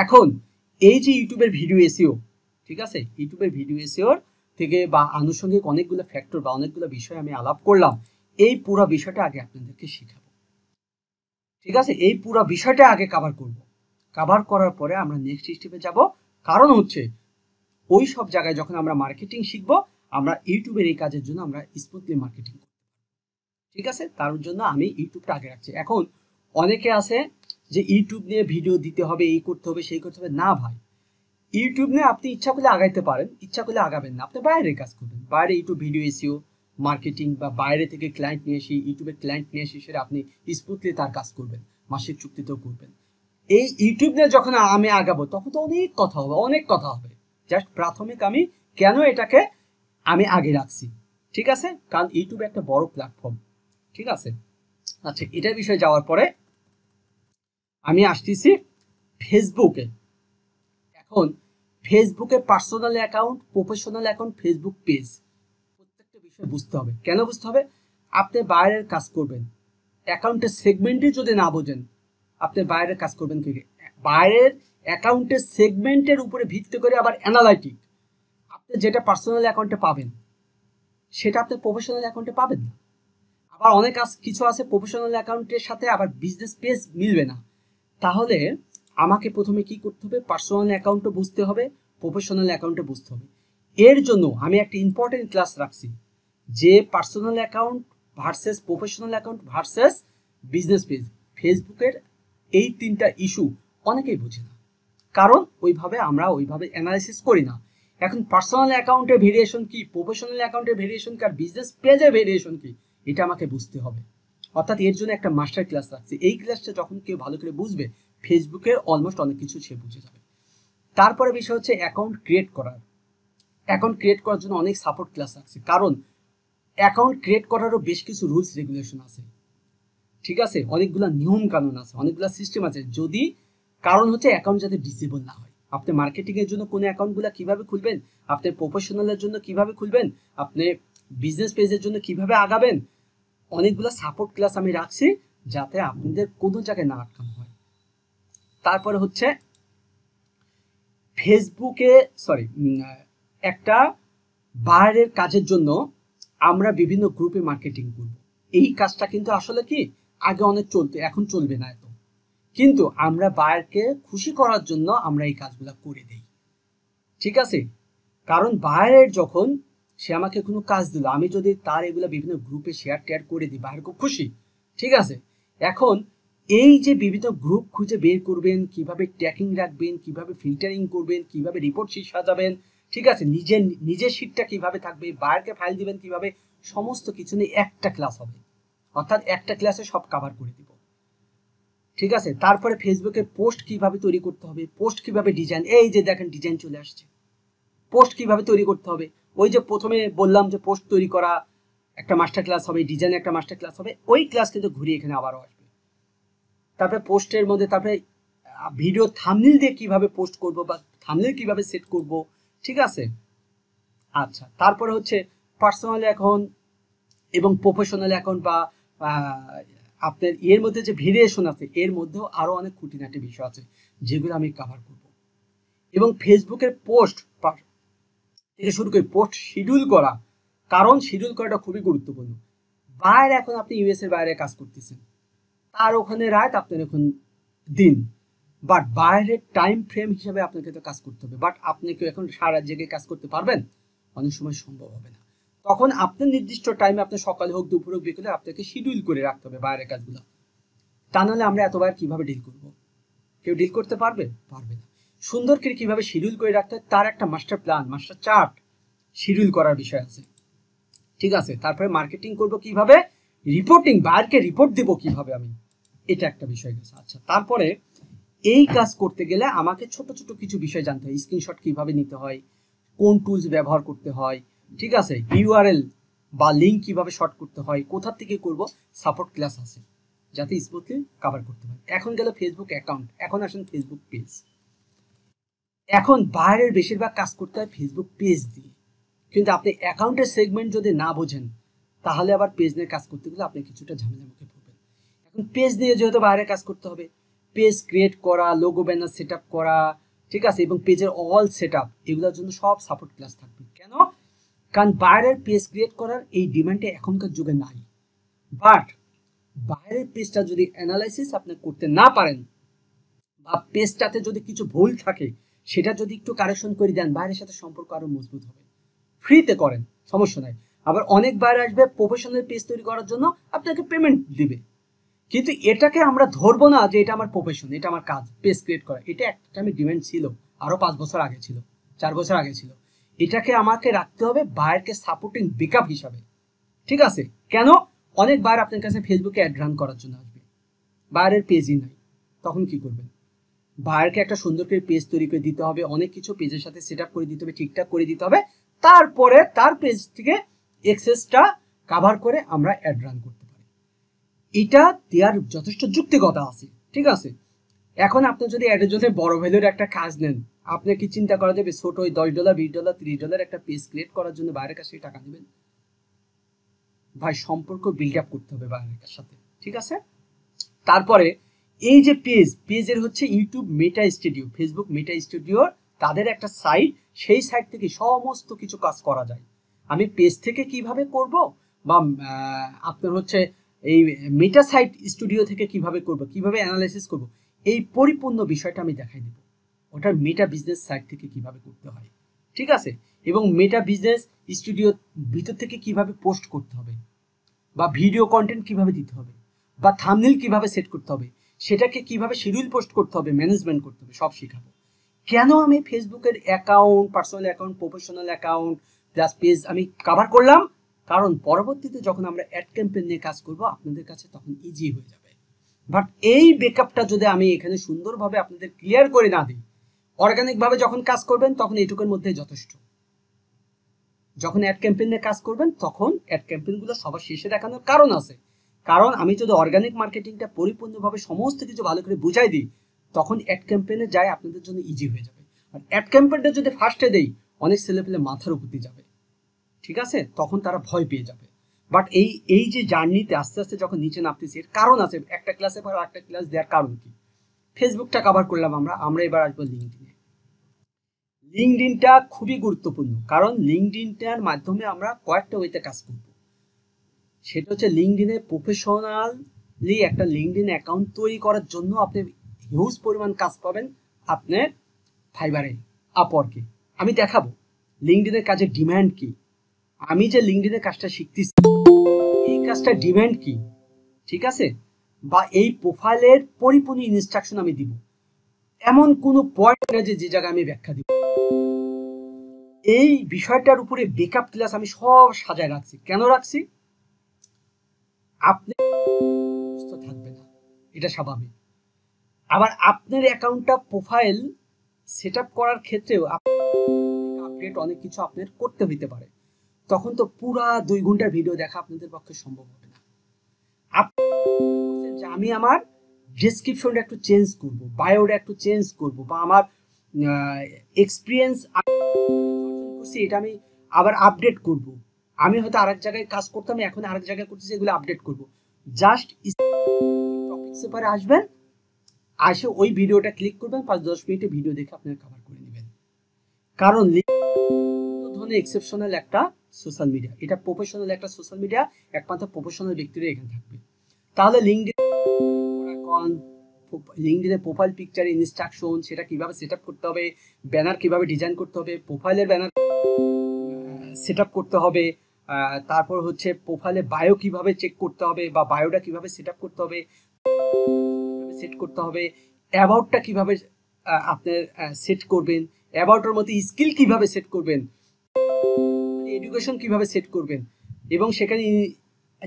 Speaker 1: এখন এই যে ইউটিউবের ভিডিও এসিও ঠিক আছে ইউটিউবের ভিডিও এসিওর থেকে বা আনুষঙ্গিক অনেকগুলো ফ্যাক্টর বা অনেকগুলো বিষয় আমি আলাপ করলাম এই পুরো বিষয়টা আগে আপনাদেরকে শেখাবো ঠিক আছে এই পুরো বিষয়টা আগে কাভার করব কাভার করার পরে আমরা নেক্সট স্টেপে যাব কারণ হচ্ছে ওই সব জায়গায় যখন আমরা মার্কেটিং শিখবো আমরা ইউটিউবের এই কাজের জন্য আমরা স্মুথলি মার্কেটিং করব ঠিক আছে তার জন্য আমি ইউটিউবটা আগে রাখছি এখন অনেকে আছে যে ইউটিউব নিয়ে ভিডিও দিতে হবে এই করতে হবে সেই করতে হবে না ভাই ইউটিউব নিয়ে আপনি ইচ্ছা করলে আগাইতে পারেন ইচ্ছা করলে আগাবেন না আপনি বাইরে কাজ করবেন বাইরে ইউটিউব ভিডিও এসিও মার্কেটিং বা বাইরে থেকে ক্লায়েন্ট নিয়ে এসে ইউটিউবে ক্লায়েন্ট নিয়ে এসে সেটা আপনি স্মুথলি তার কাজ করবেন মাসিক চুক্তিতেও করবেন এই ইউটিউব নিয়ে যখন আমি আগাবো তখন তো অনেক কথা হবে অনেক কথা হবে জাস্ট প্রাথমিক আমি কেন এটাকে আমি আগে রাখছি ঠিক আছে কারণ ইউটিউব একটা বড় প্ল্যাটফর্ম ঠিক আছে আচ্ছা এটার বিষয়ে যাওয়ার পরে আমি আসতেছি ফেসবুকে এখন ফেসবুকে personal account professional account Facebook page প্রত্যেকটা বিষয় বুঝতে হবে কেন বুঝতে হবে আপনি বাইরের কাজ করবেন অ্যাকাউন্টের সেগমেন্টই যদি না বোঝেন আপনি বাইরের কাজ করবেন কি বাইরের অ্যাকাউন্টের সেগমেন্টের উপরে ভিত্তি করে আবার অ্যানালাইটিক আপনি যেটা পার্সোনাল অ্যাকাউন্টে পাবেন সেটা আপনি প্রফেশনাল অ্যাকাউন্টে পাবেন না আবার অনেক কিছু আছে প্রফেশনাল অ্যাকাউন্টের সাথে আবার বিজনেস পেজ মিলবে না তাহলে আমাকে প্রথমে কি করতে হবে পার্সোনাল অ্যাকাউন্টও বুঝতে হবে প্রফেশনাল অ্যাকাউন্টও বুঝতে হবে এর জন্য আমি একটা ইম্পর্টেন্ট ক্লাস রাখছি যে personal account versus professional account versus business page ফেসবুকের এই তিনটা ইস্যু অনেকেই বুঝে না কারণ ওইভাবে আমরা ওইভাবে অ্যানালাইসিস করি না এখন পার্সোনাল অ্যাকাউন্টে ভেরিয়েশন কি প্রফেশনাল অ্যাকাউন্টে ভেরিয়েশন কি আর বিজনেস পেজে ভেরিয়েশন কি এটা আমাকে বুঝতে হবে অর্থাৎ এর জন্য একটা মাস্টার ক্লাস রাখছে এই ক্লাসটা যখন কেউ ভালো করে বুঝবে ফেসবুকের অলমোস্ট অনেক কিছু সে বুঝে যাবে তারপরে বিষয় হচ্ছে অ্যাকাউন্ট ক্রিয়েট করার অ্যাকাউন্ট ক্রিয়েট করার জন্য অনেক সাপোর্ট ক্লাস আছে কারণ অ্যাকাউন্ট ক্রিয়েট করারও বেশ কিছু রুলস রেগুলেশন আছে ঠিক আছে অনেকগুলো নিয়ম কানুন আছে অনেকগুলো সিস্টেম আছে যদি কারণ হচ্ছে অ্যাকাউন্ট যাতে ডিসেবল না হয় আপনি মার্কেটিংয়ের জন্য কোনো অ্যাকাউন্টগুলো কিভাবে খুলবেন আপনি প্রফেশনালের জন্য কিভাবে খুলবেন আপনি বিজনেস পেজের জন্য কিভাবে আগাবেন অনেকগুলো সাপোর্ট ক্লাস আমি রাখছি যাতে আপনাদের কোনো জায়গায় না আটকানো হয় তারপরে হচ্ছে ফেসবুকে সরি একটা বাইরের কাজের জন্য আমরা বিভিন্ন গ্রুপে মার্কেটিং করব এই কাজটা কিন্তু আসলে কি আগে অনেক চলতে এখন চলবে না এত কিন্তু আমরা বায়ারকে খুশি করার জন্য আমরা এই কাজগুলো করে দিই ঠিক আছে কারণ বায়ারের যখন সে আমাকে কোনো কাজ দিল আমি যদি তার এগুলো বিভিন্ন গ্রুপে শেয়ার টেয়ার করে দিই বায়ারকে খুশি ঠিক আছে এখন এই যে বিভিন্ন গ্রুপ খুঁজে বের করবেন কিভাবে ট্র্যাকিং রাখবেন কিভাবে ফিল্টারিং করবেন কিভাবে রিপোর্ট শীট সাজাবেন ঠিক আছে নিজের নিজের শীটটা কিভাবে থাকবে বায়ারকে ফাইল দিবেন কিভাবে সমস্ত কিছু নিয়ে একটা ক্লাস হবে অর্থাৎ একটা ক্লাসে সব কাভার করে দিব ঠিক আছে তারপরে ফেসবুকে পোস্ট কিভাবে তৈরি করতে হবে পোস্ট কিভাবে ডিজাইন এই যে দেখেন ডিজাইন চলে আসছে পোস্ট কিভাবে তৈরি করতে হবে ওই যে প্রথমে বললাম যে পোস্ট তৈরি করা একটা মাস্টার ক্লাস হবে ডিজাইন একটা মাস্টার ক্লাস হবে ওই ক্লাস কিন্তু ঘুরিয়ে এখানে আবারও আসবে তারপরে পোস্টের মধ্যে তারপরে ভিডিও থামনিল দিয়ে কিভাবে পোস্ট করব বা থামনিল কিভাবে সেট করব ঠিক আছে আচ্ছা তারপরে হচ্ছে পার্সোনাল অ্যাকাউন্ট এবং প্রফেশনাল অ্যাকাউন্ট বা আপনার এর মধ্যে যে ভেরিয়েশন আছে এর মধ্যেও আরও অনেক খুঁটিনাটি বিষয় আছে যেগুলো আমি কভার করব এবং ফেসবুকের পোস্ট থেকে শুরু করে পোস্ট শিডিউল করা কারণ শিডিউল করাটা খুবই গুরুত্বপূর্ণ বাইরে এখন আপনি ইউএসের বাইরে কাজ করতেছেন তার ওখানে রাত আপনার এখন দিন বাট বাইরের টাইম ফ্রেম হিসাবে আপনাকে তো কাজ করতে হবে বাট আপনি কি এখন সারা জেগে কাজ করতে পারবেন অনেক সময় সম্ভব হবে না তখন আপনার নির্দিষ্ট টাইমে আপনার সকালে হোক দুপুর হোক বিকেলে আপনাকে শিডিউল করে রাখতে হবে বাইরের কাজগুলো তা নাহলে আমরা এতবার কিভাবে ডিল করব কেউ ডিল করতে পারবে পারবে না সুন্দর করে কীভাবে শিডিউল করে রাখতে হয় তার একটা master plan master chart schedule করার বিষয় আছে ঠিক আছে তারপরে মার্কেটিং করব কিভাবে রিপোর্টিং বাইরকে রিপোর্ট দিব কিভাবে আমি এটা একটা বিষয় গেছে আচ্ছা তারপরে এই কাজ করতে গেলে আমাকে ছোট ছোট কিছু বিষয় জানতে হয় স্ক্রিনশট কিভাবে নিতে হয় কোন টুলস ব্যবহার করতে হয় ঠিক আছে ইউআরএল বা লিঙ্ক কিভাবে শর্ট করতে হয় কোথা থেকে করব সাপোর্ট ক্লাস আছে যাতে স্মুথলি কাভার করতে পারি এখন গেল ফেসবুক অ্যাকাউন্ট এখন আসেন ফেসবুক পেজ এখন বাইরের বেশিরভাগ কাজ করতে হয় ফেসবুক পেজ দিয়ে কিন্তু আপনি অ্যাকাউন্টের সেগমেন্ট যদি না বোঝেন তাহলে আবার পেজ নিয়ে কাজ করতে গেলে আপনি কিছুটা ঝামেলার মুখে পড়বেন এখন পেজ নিয়ে যেহেতু বাইরে কাজ করতে হবে পেজ ক্রিয়েট করা লোগো ব্যানার সেট করা ঠিক আছে এবং পেজের অল সেট আপ এগুলোর জন্য সব সাপোর্ট ক্লাস থাকবে কেন কারণ বাইরের পেজ ক্রিয়েট করার এই ডিমান্ডটা এখনকার যুগে নাই বাট বাইরের পেজটা যদি অ্যানালাইসিস আপনি করতে না পারেন বা পেজটাতে যদি কিছু ভুল থাকে সেটা যদি একটু কারেকশন করে দেন বাইরের সাথে সম্পর্ক আরও মজবুত হবে ফ্রিতে করেন সমস্যা নাই আবার অনেক বাইরে আসবে প্রফেশনাল পেজ তৈরি করার জন্য আপনাকে পেমেন্ট দিবে কিন্তু এটাকে আমরা ধরবো না যে এটা আমার প্রফেশন এটা আমার কাজ পেজ ক্রিয়েট করা এটা একটা আমি ডিমেন্ড ছিল আরও পাঁচ বছর আগে ছিল চার বছর আগে ছিল এটাকে আমাকে রাখতে হবে বায়ারকে সাপোর্টিং বেকআপ হিসাবে ঠিক আছে কেন অনেক বায়ার আপনার কাছে ফেসবুকে অ্যাড রান করার জন্য আসবে বায়ারের পেজই নাই তখন কি করবেন বায়ারকে একটা সুন্দর করে পেজ তৈরি করে দিতে হবে অনেক কিছু পেজের সাথে সেট করে দিতে হবে ঠিকঠাক করে দিতে হবে তারপরে তার পেজ থেকে এক্সেসটা কাভার করে আমরা অ্যাড রান করতে পারি এটা দেওয়ার যথেষ্ট যুক্তিকতা আছে ঠিক আছে এখন আপনি যদি অ্যাডের জন্য বড় ভ্যালুর একটা কাজ নেন আপনি কি চিন্তা করা যাবে ছোট ওই দশ ডলার বিশ ডলার ত্রিশ ডলার একটা পেজ ক্রিয়েট করার জন্য বাইরের কাছে টাকা নেবেন ভাই সম্পর্ক বিল্ড আপ করতে হবে বাইরের সাথে ঠিক আছে তারপরে এই যে পেজ পেজের হচ্ছে YouTube Meta studio Facebook Meta স্টুডিওর তাদের একটা সাইট সেই সাইট থেকে সমস্ত কিছু কাজ করা যায় আমি পেজ থেকে কিভাবে করব বা আপনার হচ্ছে এই মেটাসাইট স্টুডিও থেকে কিভাবে করব কিভাবে অ্যানালাইসিস করব এই পরিপূর্ণ বিষয়টা আমি দেখাই দেব ওটার মেটা বিজনেস সাইট থেকে কিভাবে করতে হয় ঠিক আছে এবং মেটা বিজনেস স্টুডিও ভিতর থেকে কিভাবে পোস্ট করতে হবে বা ভিডিও কন্টেন্ট কিভাবে দিতে হবে বা থামনিল কিভাবে সেট করতে হবে সেটাকে কিভাবে শিডিউল পোস্ট করতে হবে ম্যানেজমেন্ট করতে হবে সব শেখাবো কেন আমি ফেসবুকের account personal account professional account plus page আমি কাভার করলাম কারণ পরবর্তীতে যখন আমরা অ্যাড ক্যাম্পেন নিয়ে কাজ করব আপনাদের কাছে তখন ইজি হয়ে যাবে বাট এই বেকআপটা যদি আমি এখানে সুন্দরভাবে আপনাদের ক্লিয়ার করে না দিই অর্গানিকভাবে যখন কাজ করবেন তখন এটুকুর মধ্যে যথেষ্ট যখন অ্যাড ক্যাম্পেন নিয়ে কাজ করবেন তখন অ্যাড ক্যাম্পেনগুলো সবার শেষে দেখানোর কারণ আছে কারণ আমি যদি অর্গানিক মার্কেটিংটা পরিপূর্ণভাবে সমস্ত কিছু ভালো করে বুঝাই দিই তখন অ্যাড ক্যাম্পেনে যায় আপনাদের জন্য ইজি হয়ে যাবে আর অ্যাড ক্যাম্পেনটা যদি ফার্স্টে দেই অনেক ছেলে পেলে মাথার উপর দিয়ে যাবে ঠিক আছে তখন তারা ভয় পেয়ে যাবে বাট এই এই যে জার্নিতে আস্তে আস্তে যখন নিচে নামতেছি এর কারণ আছে একটা ক্লাসে পর একটা ক্লাস দেওয়ার কারণ কি ফেসবুকটা কভার করলাম আমরা আমরা এবার আসবো লিঙ্কডিনে লিঙ্কডিনটা খুবই গুরুত্বপূর্ণ কারণ লিঙ্কডিনটার মাধ্যমে আমরা কয়েকটা ওয়েতে কাজ করব সেটা হচ্ছে লিঙ্কডিনে প্রফেশনালি একটা লিঙ্কডিন অ্যাকাউন্ট তৈরি করার জন্য আপনি হিউজ পরিমাণ কাজ পাবেন আপনার ফাইবারে আপরকে আমি দেখাবো লিঙ্কডিনের কাজের ডিম্যান্ড কি আমি যে লিঙ্কডিনের কাজটা শিখতেছি এই কাজটা ডিম্যান্ড কি ঠিক আছে বা এই প্রোফাইলের পরিপূর্ণ ইনস্ট্রাকশন আমি দিব এমন কোনো পয়েন্ট না যে যে জায়গায় আমি ব্যাখ্যা দিব এই বিষয়টার উপরে বেকআপ ক্লাস আমি সব সাজায় রাখছি কেন রাখছি আপনি সুস্থ থাকবে না এটা স্বাভাবিক আবার আপনার অ্যাকাউন্টটা প্রোফাইল সেট করার ক্ষেত্রেও আপনি আপডেট অনেক কিছু আপনার করতে হইতে পারে তখন তো পুরা দুই ঘন্টার ভিডিও দেখা আপনাদের পক্ষে সম্ভব হবে না আমি আমার ডিসক্রিপশনটা একটু চেঞ্জ করব বায়োটা একটু চেঞ্জ করব বা আমার এক্সপিরিয়েন্স করছি এটা আমি আবার আপডেট করব আমি হয়তো আরেক জায়গায় কাজ করতাম এখন আরেক জায়গায় করতেছি এগুলো আপডেট করব জাস্ট টপিক পেপারে আসবেন আসে ওই ভিডিওটা ক্লিক করবেন পাঁচ দশ মিনিটে ভিডিও দেখে আপনার কভার করে কারণ ধরনের এক্সেপশনাল একটা সোশ্যাল মিডিয়া এটা প্রফেশনাল একটা সোশ্যাল মিডিয়া একমাত্র প্রফেশনাল ব্যক্তিরা এখানে থাকবে তাহলে লিঙ্কডিনে প্রোফাইল পিকচার ইনস্ট্রাকশন সেটা কিভাবে সেট করতে হবে ব্যানার কিভাবে ডিজাইন করতে হবে প্রোফাইলের ব্যানার সেট করতে হবে তারপর হচ্ছে প্রোফাইলে বায়ো কিভাবে চেক করতে হবে বা বায়োটা কিভাবে সেট করতে হবে সেট করতে হবে অ্যাবাউটটা কিভাবে আপনার সেট করবেন অ্যাবাউটের মধ্যে স্কিল কিভাবে সেট করবেন মানে এডুকেশন কিভাবে সেট করবেন এবং সেখানে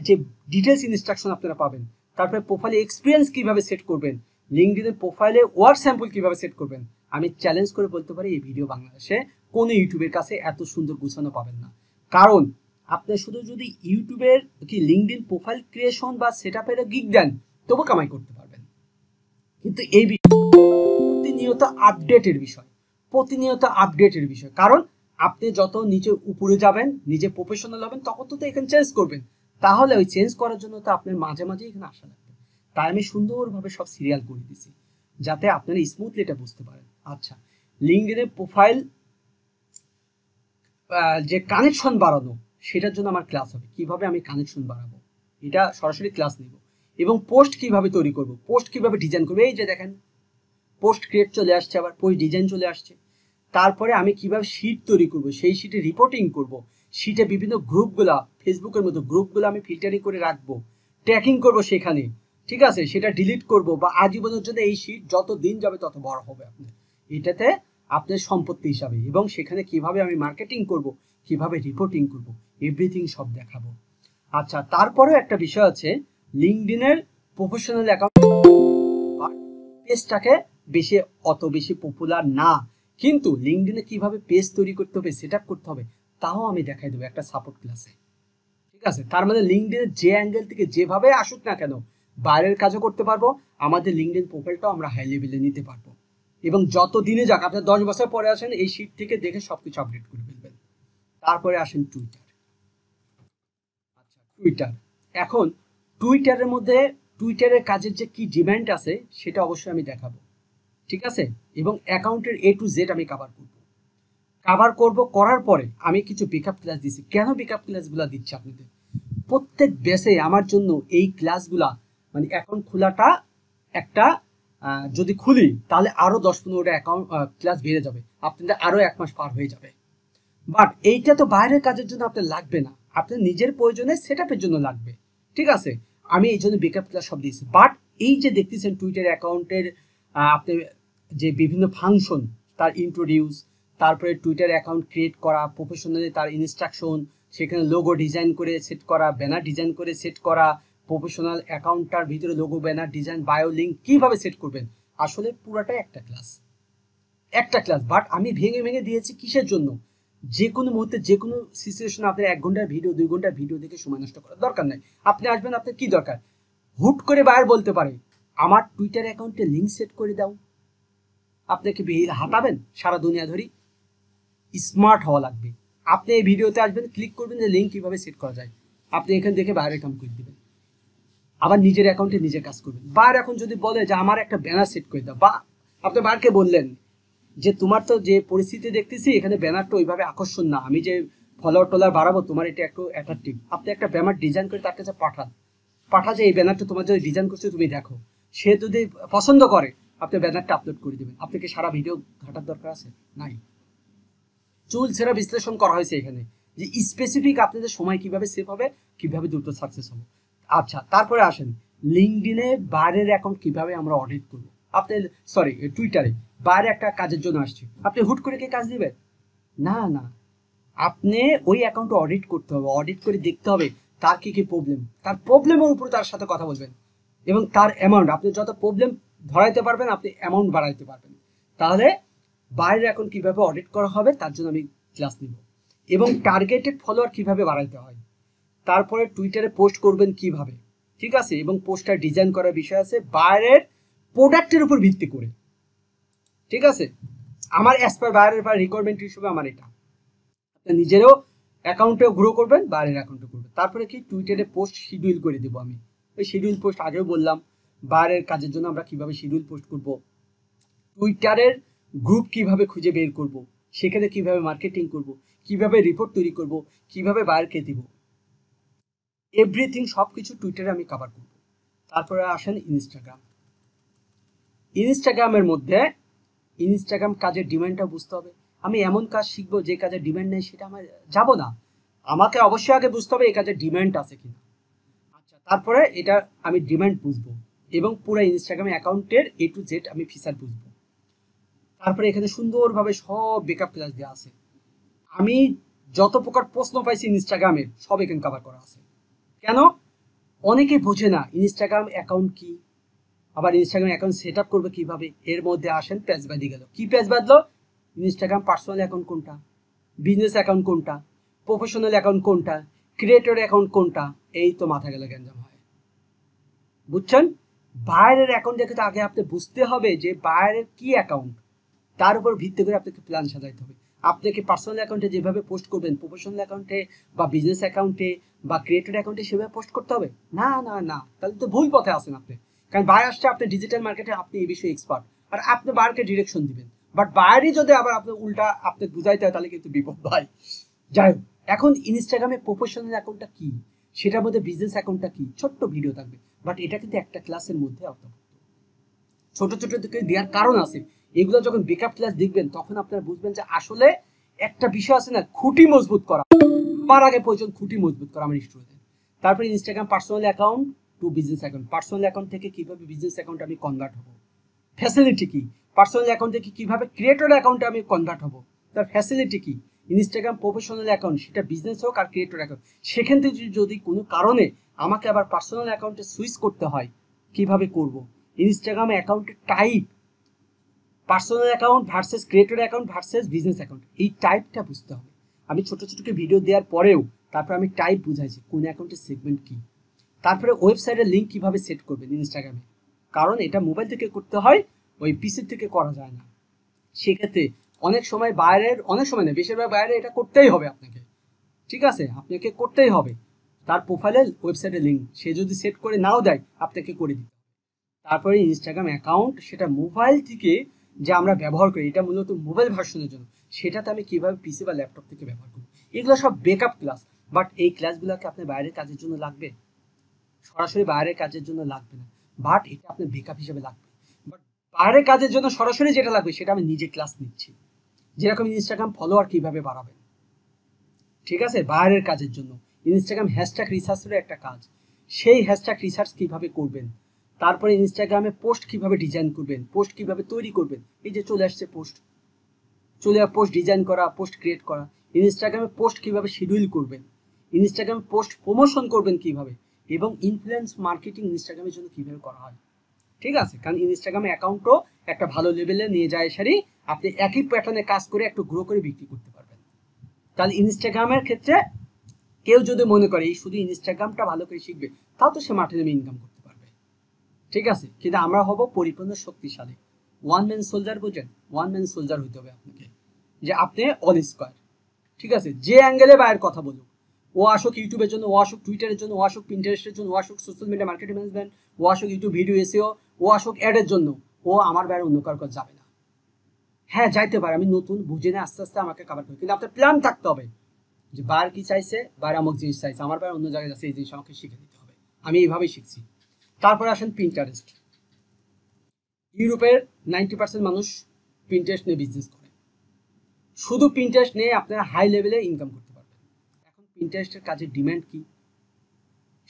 Speaker 1: যে ডিটেলস ইনস্ট্রাকশন আপনারা পাবেন তারপরে প্রোফাইলে এক্সপিরিয়েন্স কিভাবে সেট করবেন লিঙ্কডিনের প্রোফাইলে ওয়ার্ক স্যাম্পল কিভাবে সেট করবেন আমি চ্যালেঞ্জ করে বলতে পারি এই ভিডিও বাংলাদেশে কোনো ইউটিউবের কাছে এত সুন্দর গুছানো পাবেন না কারণ আপনি শুধু যদি ইউটিউবের কি লিঙ্কডিন প্রোফাইল ক্রিয়েশন বা সেট আপের গিগ দেন তবু কামাই করতে পারবেন কিন্তু এই প্রতিনিয়ত আপডেটের বিষয় প্রতিনিয়ত আপডেটের বিষয় কারণ আপনি যত নিচে উপরে যাবেন নিজে প্রফেশনাল হবেন তখন তো এখানে চেঞ্জ করবেন তাহলে ওই চেঞ্জ করার জন্য তো আপনার মাঝে মাঝে এখানে আসা লাগবে তাই আমি সুন্দরভাবে সব সিরিয়াল করে দিছি যাতে আপনারা স্মুথলি এটা বুঝতে পারেন আচ্ছা লিঙ্কডিনের প্রোফাইল যে কানেকশন বাড়ানো সেটার জন্য আমার ক্লাস হবে কিভাবে আমি কানেকশন বাড়াবো এটা সরাসরি ক্লাস নেব এবং পোস্ট কিভাবে তৈরি করব পোস্ট কিভাবে ডিজাইন করবো এই যে দেখেন পোস্ট ক্রিয়েট চলে আসছে আবার পোস্ট ডিজাইন চলে আসছে তারপরে আমি কিভাবে শিট তৈরি করব সেই শিটে রিপোর্টিং করব শিটে বিভিন্ন গ্রুপগুলা ফেসবুকের মতো গ্রুপগুলো আমি ফিল্টারিং করে রাখবো ট্র্যাকিং করব সেখানে ঠিক আছে সেটা ডিলিট করব বা আজীবনের জন্য এই শিট যত দিন যাবে তত বড় হবে আপনার এটাতে আপনার সম্পত্তি হিসাবে এবং সেখানে কিভাবে আমি মার্কেটিং করব কিভাবে রিপোর্টিং করব এভরিথিং সব দেখাবো আচ্ছা তারপরেও একটা বিষয় আছে লিঙ্কডিনের প্রফেশনাল অ্যাকাউন্ট পেজটাকে বেশি অত বেশি পপুলার না কিন্তু লিঙ্কডিনে কিভাবে পেজ তৈরি করতে হবে সেট করতে হবে তাও আমি দেখাই দেবো একটা সাপোর্ট ক্লাসে ঠিক আছে তার মানে লিঙ্কডিনের যে অ্যাঙ্গেল থেকে যেভাবে আসুক না কেন বাইরের কাজও করতে পারবো আমাদের লিঙ্কডিন প্রোফাইলটাও আমরা হাই লেভেলে নিতে পারবো এবং যত দিনে যাক আপনার দশ বছর পরে আসেন এই শীট থেকে দেখে সব কিছু আপডেট করে ফেলবেন তারপরে আসেন টুইটার আচ্ছা টুইটার এখন টুইটারের মধ্যে টুইটারের কাজের যে কি ডিম্যান্ড আছে সেটা অবশ্যই আমি দেখাবো ঠিক আছে এবং অ্যাকাউন্টের এ টু জেড আমি কাভার করব কাভার করব করার পরে আমি কিছু পিক আপ ক্লাস দিচ্ছি কেন পিক আপ ক্লাসগুলো দিচ্ছি আপনাদের প্রত্যেক বেসে আমার জন্য এই ক্লাসগুলা মানে অ্যাকাউন্ট খোলাটা একটা যদি খুলি তাহলে আরও দশ পনেরোটা অ্যাকাউন্ট ক্লাস বেড়ে যাবে আপনাদের আরও এক মাস পার হয়ে যাবে বাট এইটা তো বাইরের কাজের জন্য আপনার লাগবে না আপনার নিজের প্রয়োজনে সেট জন্য লাগবে ঠিক আছে আমি এই জন্য বেকআপ ক্লাস সব দিয়েছি বাট এই যে দেখতেছেন টুইটার অ্যাকাউন্টের আপনি যে বিভিন্ন ফাংশন তার ইন্ট্রোডিউস তারপরে টুইটার অ্যাকাউন্ট ক্রিয়েট করা প্রফেশনালি তার ইনস্ট্রাকশন সেখানে লোগো ডিজাইন করে সেট করা ব্যানার ডিজাইন করে সেট করা প্রফেশনাল অ্যাকাউন্টটার ভিতরে logo banner design bio link কীভাবে সেট করবেন আসলে পুরাটাই একটা ক্লাস একটা ক্লাস বাট আমি ভেঙে ভেঙে দিয়েছি কিসের জন্য যে কোনো মুহূর্তে যে কোনো সিচুয়েশনে আপনার এক ঘন্টার ভিডিও দুই ঘন্টার ভিডিও দেখে সময় নষ্ট করার দরকার নাই আপনি আসবেন আপনার কি দরকার হুট করে বায়ার বলতে পারে আমার টুইটার অ্যাকাউন্টে লিঙ্ক সেট করে দাও আপনি কি হাঁটাবেন সারা দুনিয়া ধরি স্মার্ট হওয়া লাগবে আপনি এই ভিডিওতে আসবেন ক্লিক করবেন যে লিঙ্ক কীভাবে সেট করা যায় আপনি এখান থেকে বাইরের কাম করে দেবেন আবার নিজের অ্যাকাউন্টে নিজে কাজ করবেন বার এখন যদি বলে যে আমার একটা ব্যানার সেট করে দাও বা আপনি বারকে বললেন যে তোমার তো যে পরিস্থিতি দেখতেছি এখানে ব্যানারটা ওইভাবে আকর্ষণ না আমি যে ফলোয়ার টলার বাড়াবো তোমার এটা একটু অ্যাট্রাকটিভ আপনি একটা ব্যানার ডিজাইন করে তার কাছে পাঠান পাঠা যে এই ব্যানারটা তোমার যদি ডিজাইন করছে তুমি দেখো সে যদি পছন্দ করে আপনি ব্যানারটা আপলোড করে দেবেন আপনাকে সারা ভিডিও ঘাটার দরকার আছে নাই চুল সেরা বিশ্লেষণ করা হয়েছে এখানে যে স্পেসিফিক আপনাদের সময় কিভাবে সেভ হবে কিভাবে দ্রুত সাকসেস হবে আচ্ছা তারপরে আসেন লিঙ্কডিনে বাইরের অ্যাকাউন্ট কিভাবে আমরা অডিট করব আপনি সরি টুইটারে বাইরে একটা কাজের জন্য আসছে আপনি হুট করে কে কাজ দিবেন না না আপনি ওই অ্যাকাউন্ট অডিট করতে হবে অডিট করে দেখতে হবে তার কী কী প্রবলেম তার প্রবলেমের উপর তার সাথে কথা বলবেন এবং তার অ্যামাউন্ট আপনি যত প্রবলেম ধরাইতে পারবেন আপনি অ্যামাউন্ট বাড়াইতে পারবেন তাহলে বাইরে এখন কিভাবে অডিট করা হবে তার জন্য আমি ক্লাস নিব এবং টার্গেটেড ফলোয়ার কিভাবে বাড়াইতে হয় তারপরে টুইটারে পোস্ট করবেন কিভাবে ঠিক আছে এবং পোস্টার ডিজাইন করার বিষয় আছে বাইরের প্রোডাক্টের উপর ভিত্তি করে ঠিক আছে আমার অ্যাজ পার বাইরের পার রিকোয়ারমেন্ট হিসেবে আমার এটা আপনার নিজেরও অ্যাকাউন্টে গ্রো করবেন বাইরের অ্যাকাউন্টে করবেন তারপরে কি টুইটারে পোস্ট শিডিউল করে দেবো আমি ওই শিডিউল পোস্ট আগেও বললাম বারের কাজের জন্য আমরা কিভাবে শিডিউল পোস্ট করব টুইটারের গ্রুপ কিভাবে খুঁজে বের করব সেখানে কিভাবে মার্কেটিং করব কিভাবে রিপোর্ট তৈরি করব কিভাবে বায়ারকে দিব এভরিথিং সব কিছু টুইটারে আমি কভার করব তারপরে আসেন ইনস্টাগ্রাম ইনস্টাগ্রামের মধ্যে ইনস্টাগ্রাম কাজের ডিমান্ডটা বুঝতে হবে আমি এমন কাজ শিখবো যে কাজের ডিমান্ড নেই সেটা আমার যাব না আমাকে অবশ্যই আগে বুঝতে হবে এই কাজের ডিমান্ড আছে কিনা আচ্ছা তারপরে এটা আমি ডিমান্ড বুঝবো এবং পুরো ইনস্টাগ্রাম অ্যাকাউন্টের এ টু জেড আমি ফিচার বুঝবো তারপরে এখানে সুন্দরভাবে সব বেকআপ ক্লাস দেওয়া আছে আমি যত প্রকার প্রশ্ন পাইছি ইনস্টাগ্রামের সব এখানে কাভার করা আছে কেন অনেকে বোঝে না ইনস্টাগ্রাম অ্যাকাউন্ট কি আবার ইনস্টাগ্রাম অ্যাকাউন্ট সেট আপ করবে কীভাবে এর মধ্যে আসেন প্যাচ বাঁধি গেল কী প্যাচ বাঁধলো ইনস্টাগ্রাম পার্সোনাল অ্যাকাউন্ট কোনটা বিজনেস অ্যাকাউন্ট কোনটা প্রফেশনাল অ্যাকাউন্ট কোনটা ক্রিয়েটর অ্যাকাউন্ট কোনটা এই তো মাথা গেল গ্যাঞ্জাম হয় বুঝছেন বাইরের অ্যাকাউন্ট দেখে তো আগে আপনি বুঝতে হবে যে বাইরের কি অ্যাকাউন্ট তার উপর ভিত্তি করে আপনাকে প্ল্যান সাজাইতে হবে আপনাকে পার্সোনাল অ্যাকাউন্টে যেভাবে পোস্ট করবেন প্রফেশনাল অ্যাকাউন্টে বা বিজনেস অ্যাকাউন্টে বা ক্রিয়েটেড অ্যাকাউন্টে সেভাবে পোস্ট করতে হবে না না না তাহলে তো ভুল পথে আসেন আপনি কারণ বাইরে আসছে আপনি ডিজিটাল মার্কেটে আপনি এই বিষয়ে এক্সপার্ট আর আপনি বাইরকে ডিরেকশন দিবেন বাট বাইরে যদি আবার আপনি উল্টা আপনি বুঝাইতে হয় তাহলে কিন্তু বিপদ ভাই যাই হোক এখন ইনস্টাগ্রামে প্রফেশনাল অ্যাকাউন্টটা কি সেটার মধ্যে বিজনেস অ্যাকাউন্টটা কি ছোট্ট ভিডিও থাকবে বাট এটা কিন্তু একটা ক্লাসের মধ্যে অন্তর্ভুক্ত ছোট ছোট দিকে দেওয়ার কারণ আছে এগুলো যখন বেকআপ ক্লাস দেখবেন তখন আপনারা বুঝবেন যে আসলে একটা বিষয় আছে না খুঁটি মজবুত করা পার আগে পর্যন্ত খুঁটি মজবুত করা আমার স্টুডেন্টদের তারপরে Instagram personal account to business account personal account থেকে কিভাবে বিজনেস অ্যাকাউন্ট আমি কনভার্ট হবো ফ্যাসিলিটি কি পার্সোনাল অ্যাকাউন্ট থেকে কিভাবে ক্রিয়েটর অ্যাকাউন্টে আমি কনভার্ট হবো তার ফ্যাসিলিটি কি ইনস্টাগ্রাম প্রফেশনাল অ্যাকাউন্ট সেটা বিজনেস হোক আর ক্রিয়েটর অ্যাকাউন্ট সেখান থেকে যদি কোনো কারণে আমাকে আবার পার্সোনাল অ্যাকাউন্টে সুইচ করতে হয় কিভাবে করব ইনস্টাগ্রাম অ্যাকাউন্টের type personal account versus creator account versus business account এই টাইপটা বুঝতে হবে আমি ছোটো ছোটোকে ভিডিও দেওয়ার পরেও তারপরে আমি টাইপ বুঝাইছি কোন অ্যাকাউন্টের সেগমেন্ট কী তারপরে ওয়েবসাইটের লিঙ্ক কীভাবে সেট করবেন ইনস্টাগ্রামে কারণ এটা মোবাইল থেকে করতে হয় ওই পিসির থেকে করা যায় না সেক্ষেত্রে অনেক সময় বাইরের অনেক সময় না বেশিরভাগ বাইরে এটা করতেই হবে আপনাকে ঠিক আছে আপনাকে করতেই হবে তার প্রোফাইলের ওয়েবসাইটে লিঙ্ক সে যদি সেট করে নাও দেয় আপনাকে করে দিতে তারপরে ইনস্টাগ্রাম অ্যাকাউন্ট সেটা মোবাইল থেকে যে আমরা ব্যবহার করি এটা মূলত মোবাইল ভার্সনের জন্য সেটাতে আমি কীভাবে পিসি বা ল্যাপটপ থেকে ব্যবহার করি এগুলো সব বেকআপ ক্লাস বাট এই ক্লাসগুলোকে আপনার বাইরের কাজের জন্য লাগবে সরাসরি বাইরের কাজের জন্য লাগবে না বাট এটা আপনার বেকআপ হিসেবে লাগবে বাট বাইরের কাজের জন্য সরাসরি যেটা লাগবে সেটা আমি নিজে ক্লাস নিচ্ছি যেরকম ইনস্টাগ্রাম ফলোয়ার কীভাবে বাড়াবেন ঠিক আছে বাইরের কাজের জন্য ইনস্টাগ্রাম হ্যাশট্যাগ রিসার্চের একটা কাজ সেই হ্যাশট্যাগ রিসার্চ কীভাবে করবেন তারপরে ইনস্টাগ্রামে পোস্ট কীভাবে ডিজাইন করবেন পোস্ট কীভাবে তৈরি করবেন এই যে চলে আসছে পোস্ট চলে পোস্ট ডিজাইন করা পোস্ট ক্রিয়েট করা ইনস্টাগ্রামে পোস্ট কীভাবে শিডিউল করবেন ইনস্টাগ্রামে পোস্ট প্রমোশন করবেন কীভাবে এবং ইনফ্লুয়েন্স মার্কেটিং ইনস্টাগ্রামের জন্য কীভাবে করা হয় ঠিক আছে কারণ ইনস্টাগ্রামে অ্যাকাউন্টও একটা ভালো লেভেলে নিয়ে যায় সারি আপনি একই প্যাটার্নে কাজ করে একটু গ্রো করে বিক্রি করতে পারবেন তাহলে ইনস্টাগ্রামের ক্ষেত্রে কেউ যদি মনে করে এই শুধু ইনস্টাগ্রামটা ভালো করে শিখবে তাও তো সে মাঠে নেমে ইনকাম করতে পারবে ঠিক আছে কিন্তু আমরা হব পরিপূর্ণ শক্তিশালী ওয়ান ম্যান সোলজার বোঝেন ওয়ান ম্যান সোলজার হইতে হবে আপনাকে যে আপনি অল স্কোয়ার ঠিক আছে যে অ্যাঙ্গেলে বাইরের কথা বলুক ও আসুক ইউটিউবের জন্য ও আসুক টুইটারের জন্য ও আসুক প্রিন্টারেস্টের জন্য ও আসুক সোশ্যাল মিডিয়া মার্কেটিং ম্যানেজমেন্ট ও আসুক ইউটিউব ভিডিও এসেও ও আসুক অ্যাডের জন্য ও আমার বাইরে অন্য কারো কাছে যাবে না হ্যাঁ যাইতে পারে আমি নতুন বুঝে না আস্তে আস্তে আমাকে কাবার করি কিন্তু আপনার প্ল্যান থাকতে হবে যে বার কি চাইছে বার আমাকে জিনিস চাইছে আমার বাইরে অন্য জায়গায় যাচ্ছে এই জিনিস আমাকে শিখে দিতে হবে আমি এইভাবেই শিখছি তারপরে আসেন প্রিন্টারেস্ট ইউরোপের নাইনটি পার্সেন্ট মানুষ প্রিন্টারেস্ট নিয়ে বিজনেস করে শুধু প্রিন্টারেস্ট নিয়ে আপনারা হাই লেভেলে ইনকাম করতে পারবেন এখন প্রিন্টারেস্টের কাজের ডিম্যান্ড কী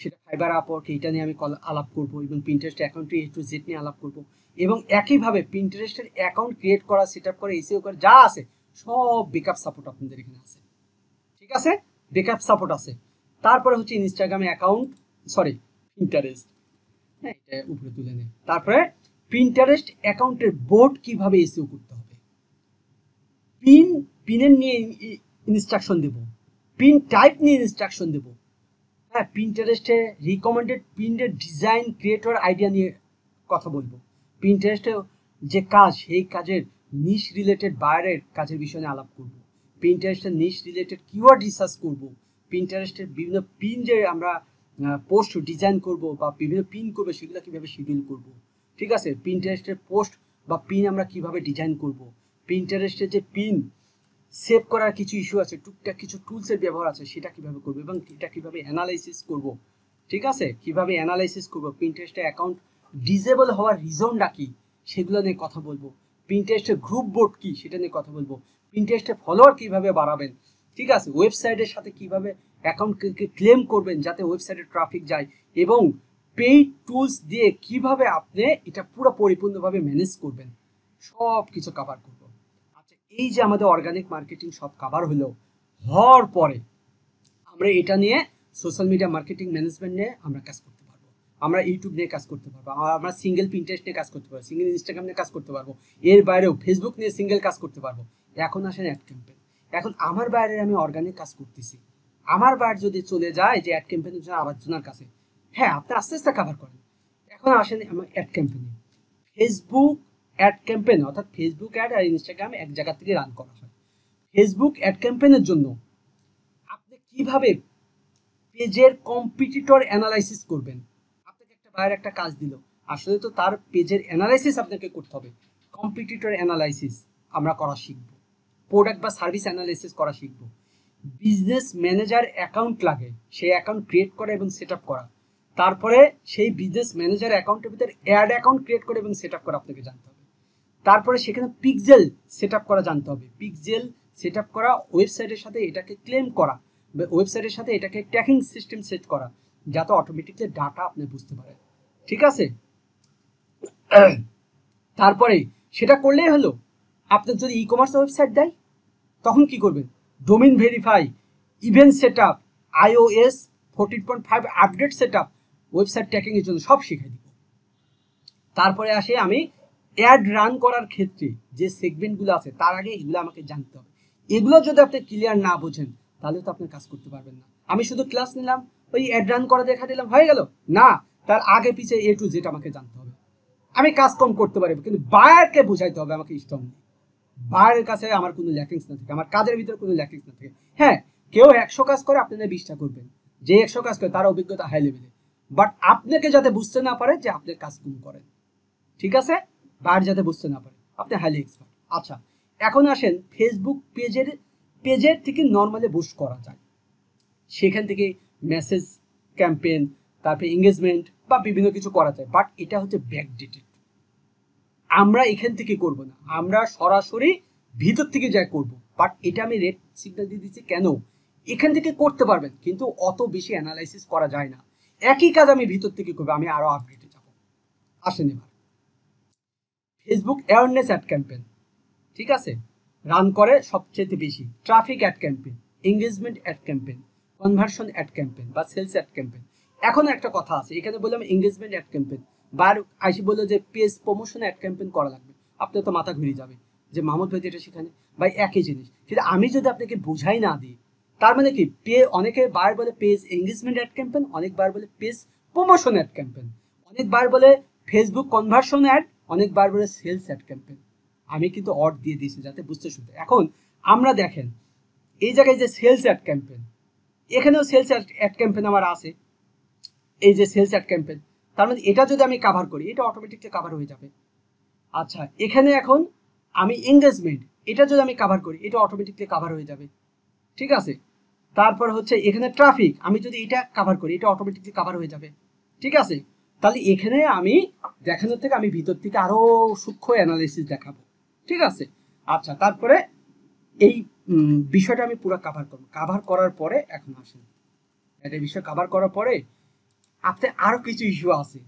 Speaker 1: সেটা ফাইবার আপওয়ার্ক এইটা নিয়ে আমি আলাপ করবো এবং Pinterest account A to Z নিয়ে আলাপ করবো এবং একইভাবে প্রিন্টারেস্টের অ্যাকাউন্ট ক্রিয়েট করা সেট আপ করা এসিও করা যা আছে সব বেকআপ সাপোর্ট আপনাদের এখানে আছে ঠিক আছে বেকআপ সাপোর্ট আছে তারপরে হচ্ছে ইনস্টাগ্রামে অ্যাকাউন্ট সরি প্রিন্টারেস্ট হ্যাঁ এটা উপরে তুলে নেয় তারপরে প্রিন্টারেস্ট অ্যাকাউন্টের বোর্ড কিভাবে এসিও করতে হবে পিন পিনের নিয়ে ইনস্ট্রাকশন দেব পিন টাইপ নিয়ে ইনস্ট্রাকশন দেবো হ্যাঁ প্রিন্টারেস্টে রিকমেন্ডেড প্রিন্টের ডিজাইন ক্রিয়েটর আইডিয়া নিয়ে কথা বলবো প্রিন্টারেস্টে যে কাজ সেই কাজের নিশ রিলেটেড বাইরের কাজের বিষয়ে আলাপ করব প্রিন্টারেস্টের নিশ রিলেটেড কিওয়ার্ড রিসার্চ করব প্রিন্টারেস্টের বিভিন্ন পিন যে আমরা পোস্ট ডিজাইন করব বা বিভিন্ন পিন করব সেগুলো কীভাবে শিডিউল করব ঠিক আছে প্রিন্টারেস্টের পোস্ট বা পিন আমরা কিভাবে ডিজাইন করব প্রিন্টারেস্টের যে পিন সেভ করার কিছু ইস্যু আছে টুকটাক কিছু টুলসের ব্যবহার আছে সেটা কিভাবে করবো এবং এটা কিভাবে অ্যানালাইসিস করব ঠিক আছে কিভাবে অ্যানালাইসিস করব প্রিন্টারেস্টের অ্যাকাউন্ট ডিজেবল হওয়ার রিজনটা কি সেগুলো নিয়ে কথা বলবো প্রিন্টারেস্টের গ্রুপ বোর্ড কি সেটা নিয়ে কথা বলবো প্রিন্টারেস্টের ফলোয়ার কিভাবে বাড়াবেন ঠিক আছে ওয়েবসাইটের সাথে কিভাবে অ্যাকাউন্টকে ক্লেম করবেন যাতে ওয়েবসাইটে ট্রাফিক যায় এবং পেইড টুলস দিয়ে কিভাবে আপনি এটা পুরো পরিপূর্ণভাবে ম্যানেজ করবেন সব কিছু কাভার করবেন এই যে আমাদের অর্গানিক মার্কেটিং সব কাবার হলো হওয়ার পরে আমরা এটা নিয়ে সোশ্যাল মিডিয়া মার্কেটিং ম্যানেজমেন্ট নিয়ে আমরা কাজ করতে পারবো আমরা ইউটিউব নিয়ে কাজ করতে পারবো আমরা সিঙ্গেল প্রিন্টারেস্ট নিয়ে কাজ করতে পারবো সিঙ্গেল ইনস্টাগ্রাম নিয়ে কাজ করতে পারবো এর বাইরেও ফেসবুক নিয়ে সিঙ্গেল কাজ করতে পারবো এখন আসেন অ্যাড ক্যাম্পেন এখন আমার বাইরে আমি অর্গানিক কাজ করতেছি আমার বাইরে যদি চলে যায় যে অ্যাড ক্যাম্পেনের জন্য আবর্জনার কাছে হ্যাঁ আপনি আস্তে আস্তে কাভার করেন এখন আসেন অ্যাড ক্যাম্পেনে ফেসবুক অ্যাড ক্যাম্পেন অর্থাৎ ফেসবুক অ্যাড আর ইনস্টাগ্রাম এক জায়গা থেকে রান করা হয় ফেসবুক অ্যাড ক্যাম্পেনের জন্য আপনি কিভাবে পেজের কম্পিটিটর অ্যানালাইসিস করবেন আপনাকে একটা বাইরে একটা কাজ দিল আসলে তো তার পেজের অ্যানালাইসিস আপনাকে করতে হবে কম্পিটিটর অ্যানালাইসিস আমরা করা শিখব প্রোডাক্ট বা সার্ভিস অ্যানালাইসিস করা শিখব বিজনেস ম্যানেজার অ্যাকাউন্ট লাগে সেই অ্যাকাউন্ট ক্রিয়েট করা এবং সেট করা তারপরে সেই বিজনেস ম্যানেজার অ্যাকাউন্টের ভিতরে অ্যাড অ্যাকাউন্ট ক্রিয়েট করে এবং সেট করা আপনাকে জানতে হবে তারপরে সেখানে পিকজেল সেট করা জানতে হবে পিকজেল সেট করা ওয়েবসাইটের সাথে এটাকে ক্লেম করা ওয়েবসাইটের সাথে এটাকে ট্র্যাকিং সিস্টেম সেট করা যাতে অটোমেটিকলি ডাটা আপনি বুঝতে পারেন ঠিক আছে তারপরে সেটা করলেই হলো আপনার যদি ই কমার্স ওয়েবসাইট দেয় তখন কি করবেন domain verify event set up iOS fourteen point five update set up website ট্র্যাকিংয়ের জন্য সব শিখাই দিব তারপরে আসে আমি অ্যাড রান করার ক্ষেত্রে যে সেগমেন্টগুলো আছে তার আগে এগুলো আমাকে জানতে হবে এগুলো যদি আপনি ক্লিয়ার না বোঝেন তাহলে তো আপনি কাজ করতে পারবেন না আমি শুধু ক্লাস নিলাম ওই অ্যাড রান করা দেখা দিলাম হয়ে গেল না তার আগে পিছিয়ে এ টু জেড আমাকে জানতে হবে আমি কাজ কম করতে পারবো কিন্তু বায়ারকে বোঝাইতে হবে আমাকে স্ট্রংলি বায়ারের কাছে আমার কোনো ল্যাকিংস না থাকে আমার কাজের ভিতরে কোনো ল্যাকিংস না থাকে হ্যাঁ কেউ একশো কাজ করে আপনাদের বিশটা করবেন যে একশো কাজ করে তার অভিজ্ঞতা হাই লেভেলে বাট আপনাকে যাতে বুঝতে না পারে যে আপনি কাজ কম করেন ঠিক আছে বাইরে যাতে বুঝতে না পারে আপনি হাইলি এক্সপার্ট আচ্ছা এখন আসেন ফেসবুক পেজের পেজের থেকে নর্মালি বুস্ট করা যায় সেখান থেকে মেসেজ ক্যাম্পেন তারপরে এঙ্গেজমেন্ট বা বিভিন্ন কিছু করা যায় বাট এটা হচ্ছে ব্যাকডেটেড আমরা এখান থেকে করব না আমরা সরাসরি ভিতর থেকে যা করব বাট এটা আমি রেড সিগন্যাল দিয়ে দিচ্ছি কেন এখান থেকে করতে পারবেন কিন্তু অত বেশি অ্যানালাইসিস করা যায় না একই কাজ আমি ভিতর থেকে করবো আমি আরও আপডেটে যাব আসেন এবার ফেসবুক অ্যাওয়ারনেস অ্যাড ক্যাম্পেন ঠিক আছে রান করে সবচেয়ে বেশি traffic ad campaign engagement ad campaign conversion ad campaign বা সেলস অ্যাড ক্যাম্পেন এখন একটা কথা আছে এখানে বললাম এঙ্গেজমেন্ট অ্যাড ক্যাম্পেন বার আইসি বললো যে পেজ প্রমোশন অ্যাড ক্যাম্পেন করা লাগবে আপনার তো মাথা ঘুরে যাবে যে মাহমুদ ভাই যেটা সেখানে ভাই একই জিনিস কিন্তু আমি যদি আপনাকে বুঝাই না দিই তার মানে কি পে অনেকে বার বলে পেজ এঙ্গেজমেন্ট অ্যাড ক্যাম্পেন অনেকবার বলে পেজ প্রমোশন অ্যাড ক্যাম্পেন অনেকবার বলে ফেসবুক কনভার্সন অ্যাড অনেকবার বলে সেলস অ্যাড ক্যাম্পেন আমি কিন্তু অর্ড দিয়ে দিয়েছি যাতে বুঝতে শুনতে এখন আমরা দেখেন এই জায়গায় যে সেলস অ্যাড ক্যাম্পেন এখানেও সেলস অ্যাড ক্যাম্পেন আমার আছে এই যে সেলস অ্যাড ক্যাম্পেন তার মধ্যে মানে এটা যদি আমি কাভার করি এটা অটোমেটিকলি কাভার হয়ে যাবে আচ্ছা এখানে এখন আমি এঙ্গেজমেন্ট এটা যদি আমি কাভার করি এটা অটোমেটিকলি কাভার হয়ে যাবে ঠিক আছে তারপর হচ্ছে এখানে ট্রাফিক আমি যদি এটা কাভার করি এটা অটোমেটিকলি কাভার হয়ে যাবে ঠিক আছে তাহলে এখানে আমি দেখানোর থেকে আমি ভিতর থেকে আরও সূক্ষ্ম অ্যানালিসিস দেখাবো ঠিক আছে আচ্ছা তারপরে এই বিষয়টা আমি পুরো কাভার করবো কাভার করার পরে এখন আসেন এটা বিষয় কাভার করার পরে আপনি আরও কিছু ইস্যু আছে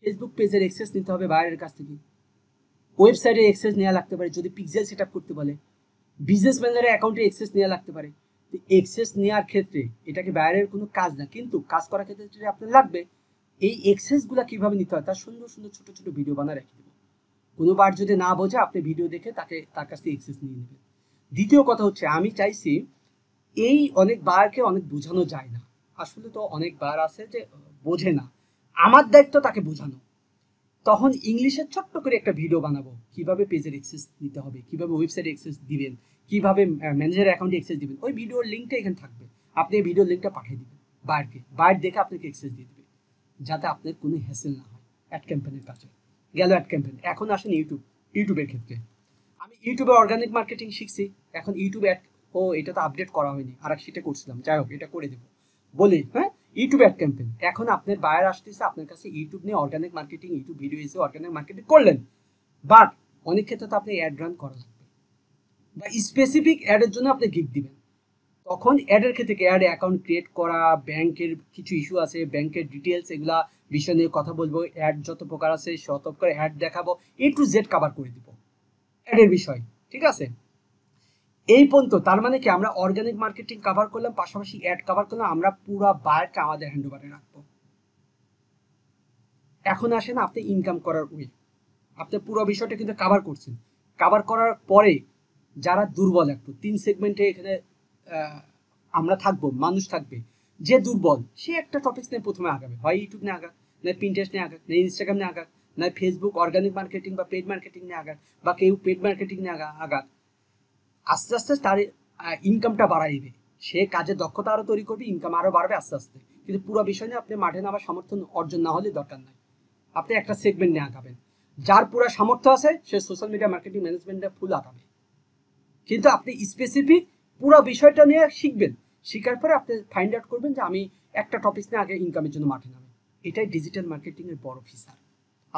Speaker 1: ফেসবুক পেজের এক্সেস নিতে হবে বাইরের কাছ থেকে ওয়েবসাইটে এক্সেস নেওয়া লাগতে পারে যদি পিকজেল সেট করতে বলে বিজনেস ম্যানেজারের অ্যাকাউন্টে এক্সেস নেওয়া লাগতে পারে তো নেওয়ার ক্ষেত্রে এটাকে বাইরের কোনো কাজ না কিন্তু কাজ করার ক্ষেত্রে যদি আপনার লাগবে এই এক্সেসগুলো কীভাবে নিতে হয় তার সুন্দর সুন্দর ছোট ছোট ভিডিও বানা রেখে দেবো বার যদি না বোঝে আপনি ভিডিও দেখে তাকে তার কাছ থেকে এক্সেস নিয়ে নেবেন দ্বিতীয় কথা হচ্ছে আমি চাইছি এই অনেক বারকে অনেক বোঝানো যায় না আসলে তো অনেক বার আছে যে বোঝে না আমার দায়িত্ব তাকে বোঝানো তখন ইংলিশের ছোট্ট করে একটা ভিডিও বানাবো কিভাবে পেজের এক্সেস নিতে হবে কিভাবে ওয়েবসাইটে এক্সেস দিবেন কিভাবে ম্যানেজার অ্যাকাউন্টে এক্সেস দিবেন ওই ভিডিওর লিঙ্কটা এখানে থাকবে আপনি এই ভিডিওর লিঙ্কটা পাঠিয়ে দিবেন বারকে বার দেখে আপনাকে এক্সেস দিয়ে দেবে যাতে আপনার কোনো হ্যাসেল না হয় অ্যাড ক্যাম্পেনের কাছে গেল অ্যাড ক্যাম্পেন এখন আসেন ইউটিউব ইউটিউবের ক্ষেত্রে আমি ইউটিউবে অর্গানিক মার্কেটিং শিখছি এখন ইউটিউব অ্যাড ও এটা তো আপডেট করা হয়নি আর সেটা করছিলাম যাই হোক এটা করে দেবো বলি হ্যাঁ ইউটিউব অ্যাড ক্যাম্পেন এখন আপনার বায়ার আসতেছে আপনার কাছে ইউটিউব নিয়ে অর্গানিক মার্কেটিং ইউটিউব ভিডিও এসে অর্গানিক মার্কেটিং করলেন বাট অনেক ক্ষেত্রে তো আপনি অ্যাড রান করা লাগবে বা স্পেসিফিক অ্যাডের জন্য আপনি গিফট দিবেন তখন অ্যাডের ক্ষেত্রে অ্যাড অ্যাকাউন্ট ক্রিয়েট করা ব্যাংকের কিছু ইস্যু আছে ব্যাংকের ডিটেলস এগুলা বিষয় নিয়ে কথা বলবো অ্যাড যত প্রকার আছে শত প্রকার অ্যাড দেখাবো এ টু জেড কাভার করে দিব অ্যাডের বিষয় ঠিক আছে এই পর্যন্ত তার মানে কি আমরা অর্গানিক মার্কেটিং কাভার করলাম পাশাপাশি অ্যাড কাভার করলাম আমরা পুরো বায়ারটা আমাদের হ্যান্ড ওভারে রাখবো এখন আসেন আপনি ইনকাম করার উই আপনি পুরো বিষয়টা কিন্তু কাভার করছেন কাভার করার পরে যারা দুর্বল একটু তিন সেগমেন্টে এখানে আমরা থাকবো মানুষ থাকবে যে দুর্বল সে একটা টপিক নিয়ে প্রথমে আগাবে হয় ইউটিউব নিয়ে আগাক না প্রিন্টারেস্ট নিয়ে আগাক না ইনস্টাগ্রাম নিয়ে আগাক না ফেসবুক অর্গানিক মার্কেটিং বা পেড মার্কেটিং নিয়ে আগাক বা কেউ পেড মার্কেটিং নিয়ে আগাক আস্তে আস্তে তার ইনকামটা বাড়াইবে সে কাজে দক্ষতা আরও তৈরি করবে ইনকাম আরও বাড়বে আস্তে আস্তে কিন্তু পুরো বিষয় নিয়ে আপনি মাঠে নামার সামর্থ্য অর্জন না হলে দরকার নাই আপনি একটা সেগমেন্ট নিয়ে আঁকাবেন যার পুরো সামর্থ্য আছে সে সোশ্যাল মিডিয়া মার্কেটিং ম্যানেজমেন্টে ফুল আঁকাবে কিন্তু আপনি স্পেসিফিক পুরো বিষয়টা নিয়ে শিখবেন শেখার পরে আপনি ফাইন্ড আউট করবেন যে আমি একটা টপিক নিয়ে আগে ইনকামের জন্য মাঠে নামি এটাই ডিজিটাল মার্কেটিং এর বড় ফিচার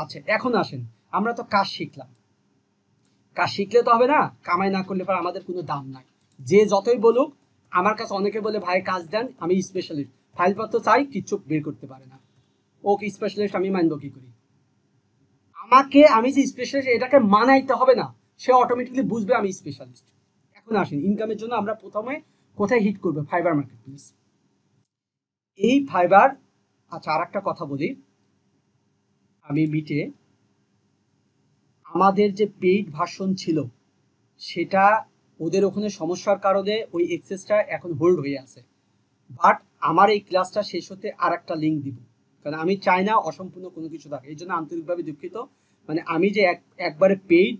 Speaker 1: আচ্ছা এখন আসেন আমরা তো কাজ শিখলাম কাজ শিখলে তো হবে না কামাই না করলে পর আমাদের কোনো দাম নাই যে যতই বলুক আমার কাছে অনেকে বলে ভাই কাজ দেন আমি স্পেশালিস্ট ফাইলপত্র চাই কিচ্ছু বের করতে পারে না ওকে স্পেশালিস্ট আমি মানব কি করি আমাকে আমি যে স্পেশালিস্ট এটাকে মানাইতে হবে না সে অটোমেটিকলি বুঝবে আমি স্পেশালিস্ট এখন আসেন ইনকামের জন্য আমরা প্রথমে কোথায় হিট করবো ফাইবার মার্কেট প্লেস এই ফাইবার আচ্ছা আর একটা কথা বলি আমি মিটে আমাদের যে পেইড ভার্সন ছিল সেটা ওদের ওখানে সমস্যার কারণে ওই এক্সেসটা এখন হোল্ড হয়ে আছে বাট আমার এই ক্লাসটা শেষ হতে আর একটা লিঙ্ক দিব কারণ আমি চাই না অসম্পূর্ণ কোনো কিছু থাকে এই জন্য আন্তরিকভাবে দুঃখিত মানে আমি যে একবারে পেইড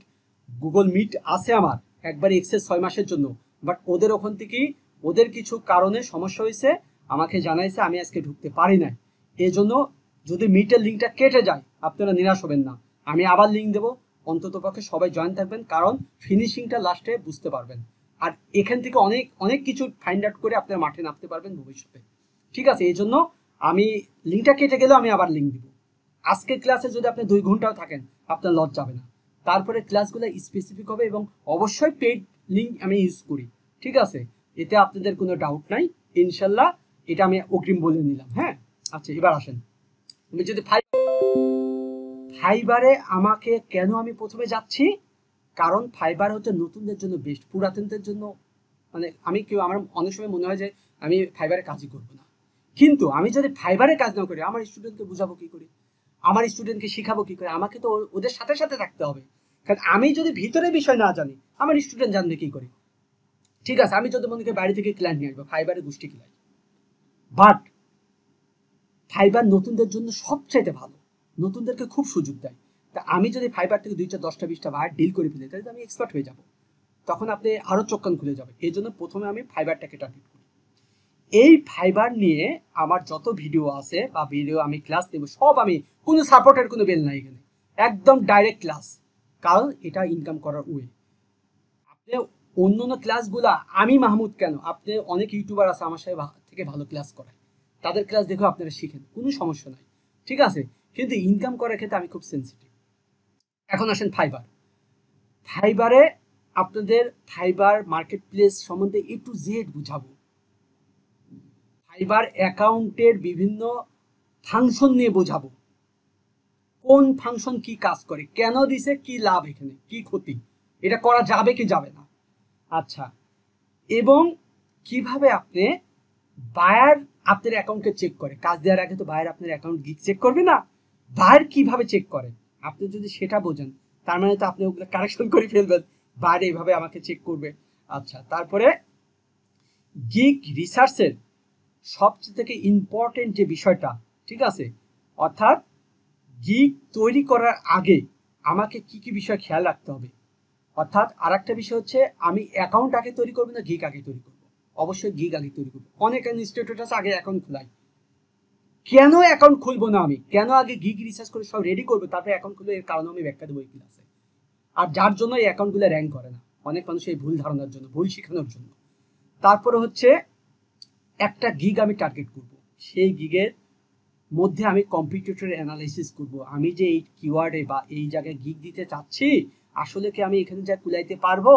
Speaker 1: গুগল মিট আছে আমার একবার এক্সের ছয় মাসের জন্য বাট ওদের ওখান থেকে ওদের কিছু কারণে সমস্যা হয়েছে আমাকে জানাইছে আমি আজকে ঢুকতে পারি না এই জন্য যদি মিটের লিঙ্কটা কেটে যায় আপনারা নিরাশ হবেন না আমি আবার লিঙ্ক দেবো অন্তত পক্ষে সবাই জয়েন থাকবেন কারণ ফিনিশিংটা লাস্টে বুঝতে পারবেন আর এখান থেকে অনেক অনেক কিছু ফাইন্ড আউট করে আপনার মাঠে নামতে পারবেন ভবিষ্যতে ঠিক আছে এই জন্য আমি লিঙ্কটা কেটে গেলেও আমি আবার লিঙ্ক দিব আজকের ক্লাসে যদি আপনি দুই ঘন্টাও থাকেন আপনার লজ যাবে না তারপরে ক্লাসগুলো স্পেসিফিক হবে এবং অবশ্যই পেইড লিঙ্ক আমি ইউজ করি ঠিক আছে এতে আপনাদের কোনো ডাউট নাই ইনশাল্লাহ এটা আমি অগ্রিম বলে নিলাম হ্যাঁ আচ্ছা এবার আসেন আমি যদি ফাইবারে আমাকে কেন আমি প্রথমে যাচ্ছি কারণ ফাইবার হচ্ছে নতুনদের জন্য বেস্ট পুরাতনদের জন্য মানে আমি কেউ আমার অনেক সময় মনে হয় যে আমি ফাইবারে কাজই করব না কিন্তু আমি যদি ফাইবারে কাজ না করি আমার স্টুডেন্টকে বুঝাবো কী করি আমার স্টুডেন্টকে শিখাবো কি করে আমাকে তো ওদের সাথে সাথে থাকতে হবে কারণ আমি যদি ভিতরে বিষয় না জানি আমার স্টুডেন্ট জানবে কি করে ঠিক আছে আমি যদি মনে বাড়ি থেকে ক্লায়েন্ট নিয়ে আসবো ফাইবারে গোষ্ঠী ক্লাইন্ট বাট ফাইবার নতুনদের জন্য সবচাইতে ভালো নতুনদেরকে খুব সুযোগ দেয় তা আমি যদি ফাইবার থেকে দুইটা দশটা বিশটা ভাড়া ডিল করে ফেলি তাহলে আমি এক্সপার্ট হয়ে যাব তখন আপনি আরও চোখ কান খুলে যাবে এই জন্য প্রথমে আমি ফাইবারটাকে টার্গেট করি এই ফাইবার নিয়ে আমার যত ভিডিও আছে বা ভিডিও আমি ক্লাস দেবো সব আমি কোনো সাপোর্টের কোনো বেল নাই এখানে একদম ডাইরেক্ট ক্লাস কারণ এটা ইনকাম করার ওয়ে আপনি অন্য অন্য ক্লাসগুলো আমি মাহমুদ কেন আপনি অনেক ইউটিউবার আছে আমার সাথে থেকে ভালো ক্লাস করে তাদের ক্লাস দেখেও আপনারা শিখেন কোনো সমস্যা নাই ঠিক আছে কিন্তু ইনকাম করার ক্ষেত্রে আমি খুব সেন্সিটিভ এখন আসেন ফাইবার ফাইবারে আপনাদের ফাইবার মার্কেট প্লেস সম্বন্ধে এ টু জেড বুঝাবো সাইবার অ্যাকাউন্টের বিভিন্ন ফাংশন নিয়ে বোঝাবো কোন ফাংশন কি কাজ করে কেন দিছে কি লাভ এখানে কি ক্ষতি এটা করা যাবে কি যাবে না আচ্ছা এবং কিভাবে আপনি বায়ার আপনার অ্যাকাউন্টকে চেক করে কাজ দেওয়ার আগে তো বায়ার আপনার অ্যাকাউন্ট গিক চেক করবে না বায়ার কিভাবে চেক করে আপনি যদি সেটা বোঝেন তার মানে তো আপনি ওগুলো কারেকশন করে ফেলবেন বায়ার এইভাবে আমাকে চেক করবে আচ্ছা তারপরে গিক রিসার্চের সবচেয়ে থেকে ইম্পর্টেন্ট যে বিষয়টা ঠিক আছে অর্থাৎ গিগ তৈরি করার আগে আমাকে কি কি বিষয় খেয়াল রাখতে হবে অর্থাৎ আর একটা বিষয় হচ্ছে আমি অ্যাকাউন্ট আগে তৈরি করবো না গিগ আগে তৈরি করবো অবশ্যই গিগ আগে তৈরি করবো অনেক ইনস্টিটিউট আছে আগে অ্যাকাউন্ট খোলাই কেন অ্যাকাউন্ট খুলবো না আমি কেন আগে গিগ রিচার্জ করে সব রেডি করবো তারপরে অ্যাকাউন্ট খুলবো এর কারণে আমি ব্যাখ্যা দেবো এই ক্লাসে আর যার জন্য এই অ্যাকাউন্টগুলো র্যাঙ্ক করে না অনেক মানুষ এই ভুল ধারণার জন্য ভুল শেখানোর জন্য তারপরে হচ্ছে একটা গিগ আমি টার্গেট করব সেই গিগের মধ্যে আমি কম্পিউটার অ্যানালাইসিস করব আমি যে এই কিওয়ার্ডে বা এই জায়গায় গিগ দিতে চাচ্ছি আসলে কি আমি এখানে যা কুলাইতে পারবো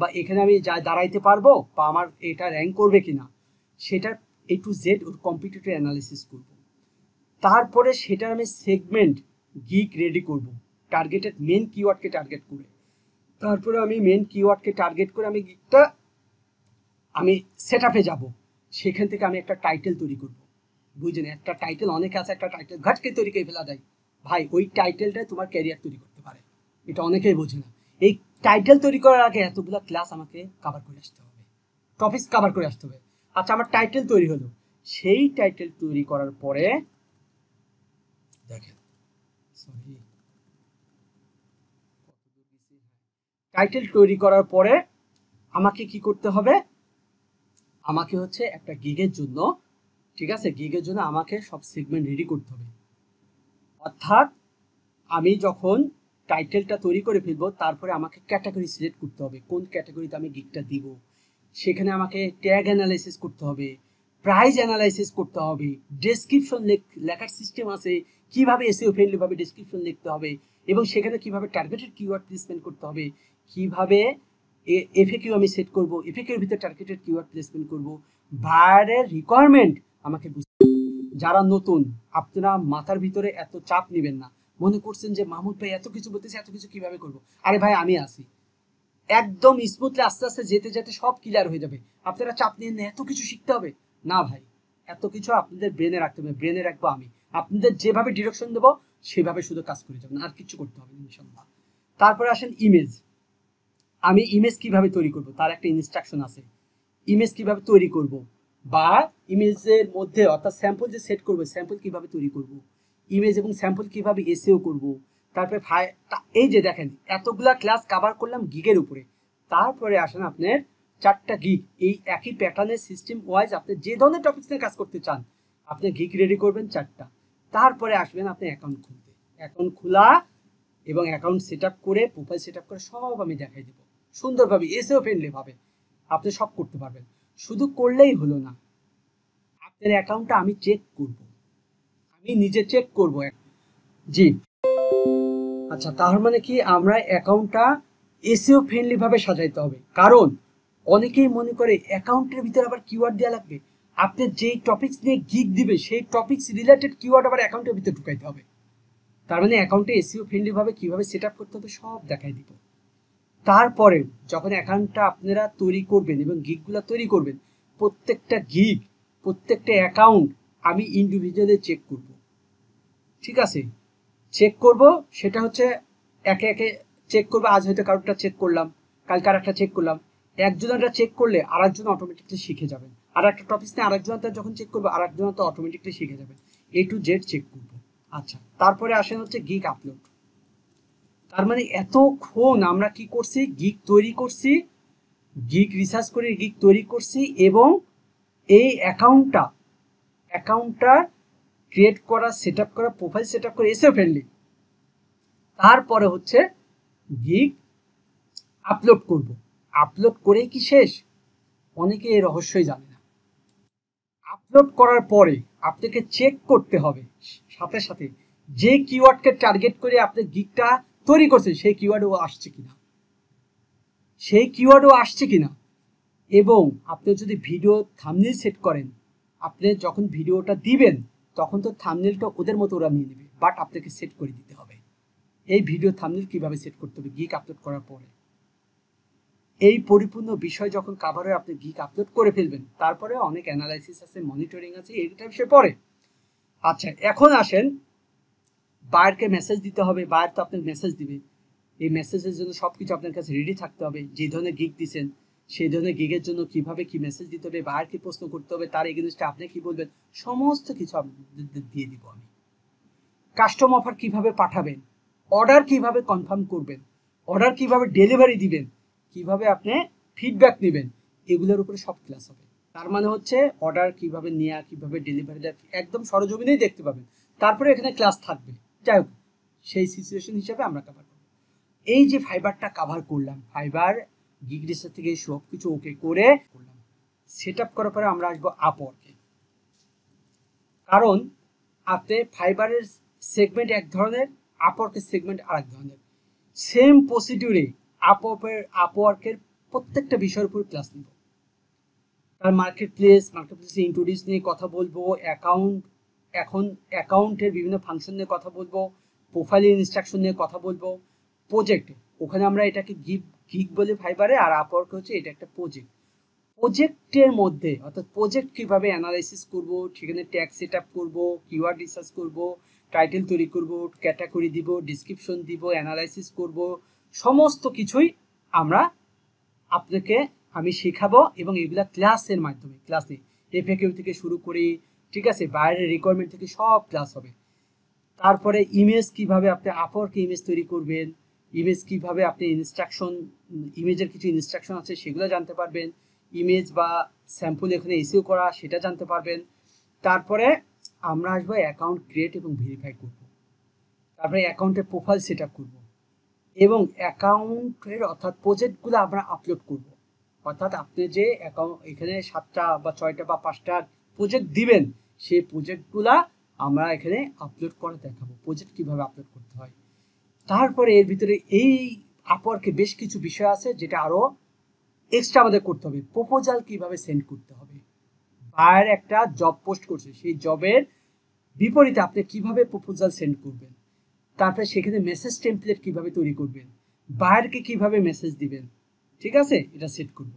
Speaker 1: বা এখানে আমি যা দাঁড়াইতে পারবো বা আমার এটা র্যাঙ্ক করবে কিনা সেটা এ টু জেড ওর কম্পিটিটিভ অ্যানালিসিস করব তারপরে সেটা আমি সেগমেন্ট গিগ রেডি করব টার্গেটেড মেন কিওয়ার্ডকে টার্গেট করে তারপরে আমি মেন কিওয়ার্ডকে টার্গেট করে আমি গিগটা আমি সেট আপে যাবো সেখান থেকে আমি একটা টাইটেল তৈরি করব বুঝলেন একটা টাইটেল অনেকে আছে একটা টাইটেল ঘাটকে তৈরি করে ফেলা দেয় ভাই ওই টাইটেলটাই তোমার ক্যারিয়ার তৈরি করতে পারে এটা অনেকেই বোঝে না এই টাইটেল তৈরি করার আগে এতগুলো ক্লাস আমাকে কাভার করে আসতে হবে টপিক কাভার করে আসতে হবে আচ্ছা আমার টাইটেল তৈরি হলো সেই টাইটেল তৈরি করার পরে দেখেন টাইটেল তৈরি করার পরে আমাকে কি করতে হবে আমাকে হচ্ছে একটা গিগের জন্য ঠিক আছে গিগের জন্য আমাকে সব সেগমেন্ট রেডি করতে হবে অর্থাৎ আমি যখন টাইটেলটা তৈরি করে ফেলবো তারপরে আমাকে ক্যাটাগরি সিলেক্ট করতে হবে কোন ক্যাটাগরিতে আমি গিগটা দিব সেখানে আমাকে ট্যাগ অ্যানালাইসিস করতে হবে প্রাইস অ্যানালাইসিস করতে হবে ডেসক্রিপশন লেখার সিস্টেম আছে কিভাবে এসিও ফ্রেন্ডলিভাবে ডেসক্রিপশন লিখতে হবে এবং সেখানে কিভাবে টার্গেটেড কিওয়ার্ড প্লেসমেন্ট করতে হবে কিভাবে এফে কিউ আমি সেট করবো এফে কিউর ভিতরে টার্গেটেড কিওয়ার্ড প্লেসমেন্ট করব বায়ারের রিকোয়ারমেন্ট আমাকে বুঝতে যারা নতুন আপনারা মাথার ভিতরে এত চাপ নেবেন না মনে করছেন যে মাহমুদ ভাই এত কিছু বলতেছে এত কিছু কিভাবে করব আরে ভাই আমি আসি একদম স্মুথলি আস্তে আস্তে যেতে যেতে সব ক্লিয়ার হয়ে যাবে আপনারা চাপ নিয়ে না এত কিছু শিখতে হবে না ভাই এত কিছু আপনাদের ব্রেনে রাখতে হবে ব্রেনে রাখবো আমি আপনাদের যেভাবে ডিরেকশন দেবো সেভাবে শুধু কাজ করে যাবেন আর কিছু করতে হবে ইনশাল্লাহ তারপরে আসেন ইমেজ আমি ইমেজ কিভাবে তৈরি করব তার একটা ইনস্ট্রাকশন আছে ইমেজ কিভাবে তৈরি করব বা ইমেজের মধ্যে অর্থাৎ স্যাম্পল যে সেট করবে স্যাম্পল কিভাবে তৈরি করব ইমেজ এবং স্যাম্পল কিভাবে এসেও করব তারপরে এই যে দেখেন এতগুলা ক্লাস কাভার করলাম গিগের উপরে তারপরে আসেন আপনার চারটা গিগ এই একই প্যাটার্নের সিস্টেম ওয়াইজ আপনি যে ধরনের টপিক নিয়ে কাজ করতে চান আপনি গিগ রেডি করবেন চারটা তারপরে আসবেন আপনি অ্যাকাউন্ট খুলতে অ্যাকাউন্ট খোলা এবং অ্যাকাউন্ট সেট করে প্রোফাইল সেট করে সব আমি দেখাই দেবো সুন্দরভাবে এসেও ভাবে আপনি সব করতে পারবেন শুধু করলেই হলো না আপনার অ্যাকাউন্টটা আমি চেক করব আমি নিজে চেক করব জি আচ্ছা তার মানে কি আমরা অ্যাকাউন্টটা ফ্রেন্ডলি ভাবে সাজাইতে হবে কারণ অনেকেই মনে করে অ্যাকাউন্টের ভিতরে আবার কিওয়ার্ড দেওয়া লাগবে আপনি যেই টপিক্স নিয়ে গিগ দিবে সেই টপিক্স রিলেটেড কিওয়ার্ড আবার অ্যাকাউন্টের ভিতরে ঢুকাইতে হবে তার মানে অ্যাকাউন্টে এসিও ভাবে কিভাবে সেট আপ করতে হবে সব দেখাই দিব তারপরে যখন অ্যাকাউন্টটা আপনারা তৈরি করবেন এবং গিকগুলো তৈরি করবেন প্রত্যেকটা গিক প্রত্যেকটা অ্যাকাউন্ট আমি ইন্ডিভিজুয়ালি চেক করব ঠিক আছে চেক করব সেটা হচ্ছে একে একে চেক করবো আজ হয়তো কারোরটা চেক করলাম কালকে একটা চেক করলাম একজনটা চেক করলে আরেকজন অটোমেটিকলি শিখে যাবেন আর একটা টপিক নিয়ে আরেকজনটা যখন চেক করবে তো অটোমেটিকলি শিখে যাবেন এ টু জেড চেক করবো আচ্ছা তারপরে আসেন হচ্ছে গিক আপলোড তার মানে এত খোন আমরা কি করছি গিক তৈরি করছি গিক রিসার্চ করে গিক তৈরি করছি এবং এই অ্যাকাউন্টটা অ্যাকাউন্টটা ক্রিয়েট করা সেট আপ করা প্রোফাইল সেট আপ করে এসে ফ্রেন্ডলি তারপরে হচ্ছে গিক আপলোড করব আপলোড করেই কি শেষ অনেকে এই রহস্যই জানে না আপলোড করার পরে আপনাকে চেক করতে হবে সাথে সাথে যে কিওয়ার্ডকে টার্গেট করে আপনি গিকটা তৈরি করছে সেই কিওয়ার্ডও আসছে কিনা সেই কিওয়ার্ডও আসছে কিনা এবং আপনি যদি ভিডিও থামনেল সেট করেন আপনি যখন ভিডিওটা দিবেন তখন তো থামনেলটা ওদের মতো ওরা নিয়ে নেবে বাট আপনাকে সেট করে দিতে হবে এই ভিডিও থামনেল কিভাবে সেট করতে হবে গিক আপলোড করার পরে এই পরিপূর্ণ বিষয় যখন কাভারে আপনি গিক আপলোড করে ফেলবেন তারপরে অনেক অ্যানালাইসিস আছে মনিটরিং আছে এইটা বিষয়ে পরে আচ্ছা এখন আসেন বায়ারকে মেসেজ দিতে হবে বায়ার তো আপনার মেসেজ দিবে এই মেসেজের জন্য সব কিছু আপনার কাছে রেডি থাকতে হবে যে ধরনের গিগ দিচ্ছেন সেই ধরনের গিগের জন্য কিভাবে কি মেসেজ দিতে হবে বায়ার কি প্রশ্ন করতে হবে তার এগেনস্টে আপনি কি বলবেন সমস্ত কিছু আপনাদের দিয়ে দিব আমি কাস্টম অফার কিভাবে পাঠাবেন অর্ডার কিভাবে কনফার্ম করবেন অর্ডার কিভাবে ডেলিভারি দিবেন কিভাবে আপনি ফিডব্যাক নেবেন এগুলোর উপরে সব ক্লাস হবে তার মানে হচ্ছে অর্ডার কিভাবে নেওয়া কিভাবে ডেলিভারি দেওয়া একদম সরজমিনেই দেখতে পাবেন তারপরে এখানে ক্লাস থাকবে যাই হোক সেই সিচুয়েশন হিসাবে আমরা কাভার করব এই যে ফাইবারটা কাভার করলাম ফাইবার গিগ থেকে সব কিছু ওকে করে করলাম সেট আপ করার পরে আমরা আসবো আপওয়ার্কে কারণ আপনি ফাইবারের সেগমেন্ট এক ধরনের আপওয়ার্কের সেগমেন্ট আরেক ধরনের সেম প্রসিডিউরে আপওয়ার্কের আপওয়ার্কের প্রত্যেকটা বিষয়ের উপর ক্লাস নিব তার মার্কেট প্লেস মার্কেট প্লেসে ইন্ট্রোডিউস নিয়ে কথা বলবো অ্যাকাউন্ট এখন অ্যাকাউন্টের বিভিন্ন ফাংশন নিয়ে কথা বলবো প্রোফাইলের ইনস্ট্রাকশন নিয়ে কথা বলবো প্রজেক্ট ওখানে আমরা এটাকে গিভ গিক বলে ফাইবারে আর আপওয়ার্ক হচ্ছে এটা একটা প্রজেক্ট প্রজেক্টের মধ্যে অর্থাৎ প্রজেক্ট কিভাবে অ্যানালাইসিস করব সেখানে ট্যাগ সেট আপ করবো কিওয়ার রিসার্চ করব টাইটেল তৈরি করব ক্যাটাগরি দিব ডিসক্রিপশন দিব অ্যানালাইসিস করব সমস্ত কিছুই আমরা আপনাকে আমি শেখাবো এবং এগুলা ক্লাসের মাধ্যমে ক্লাসে কেউ থেকে শুরু করে ঠিক আছে বাইরের রিকোয়ারমেন্ট থেকে সব ক্লাস হবে তারপরে ইমেজ কিভাবে আপনি আপরকে ইমেজ তৈরি করবেন ইমেজ কিভাবে আপনি ইনস্ট্রাকশন ইমেজের কিছু ইনস্ট্রাকশন আছে সেগুলো জানতে পারবেন ইমেজ বা স্যাম্পল এখানে ইস্যু করা সেটা জানতে পারবেন তারপরে আমরা আসবো অ্যাকাউন্ট ক্রিয়েট এবং ভেরিফাই করব তারপরে অ্যাকাউন্টের প্রোফাইল সেট আপ করবো এবং অ্যাকাউন্টের অর্থাৎ প্রজেক্টগুলো আমরা আপলোড করব অর্থাৎ আপনি যে অ্যাকাউন্ট এখানে সাতটা বা ছয়টা বা পাঁচটা প্রজেক্ট দিবেন সেই প্রজেক্টগুলা আমরা এখানে আপলোড করে দেখাবো প্রজেক্ট কিভাবে আপলোড করতে হয় তারপরে এর ভিতরে এই আপওয়ার্কে বেশ কিছু বিষয় আছে যেটা আরও এক্সট্রা আমাদের করতে হবে প্রপোজাল কিভাবে সেন্ড করতে হবে বায়ার একটা জব পোস্ট করছে সেই জবের বিপরীতে আপনি কিভাবে প্রপোজাল সেন্ড করবেন তারপরে সেখানে মেসেজ টেম্পলেট কিভাবে তৈরি করবেন বায়ারকে কিভাবে মেসেজ দিবেন ঠিক আছে এটা সেট করব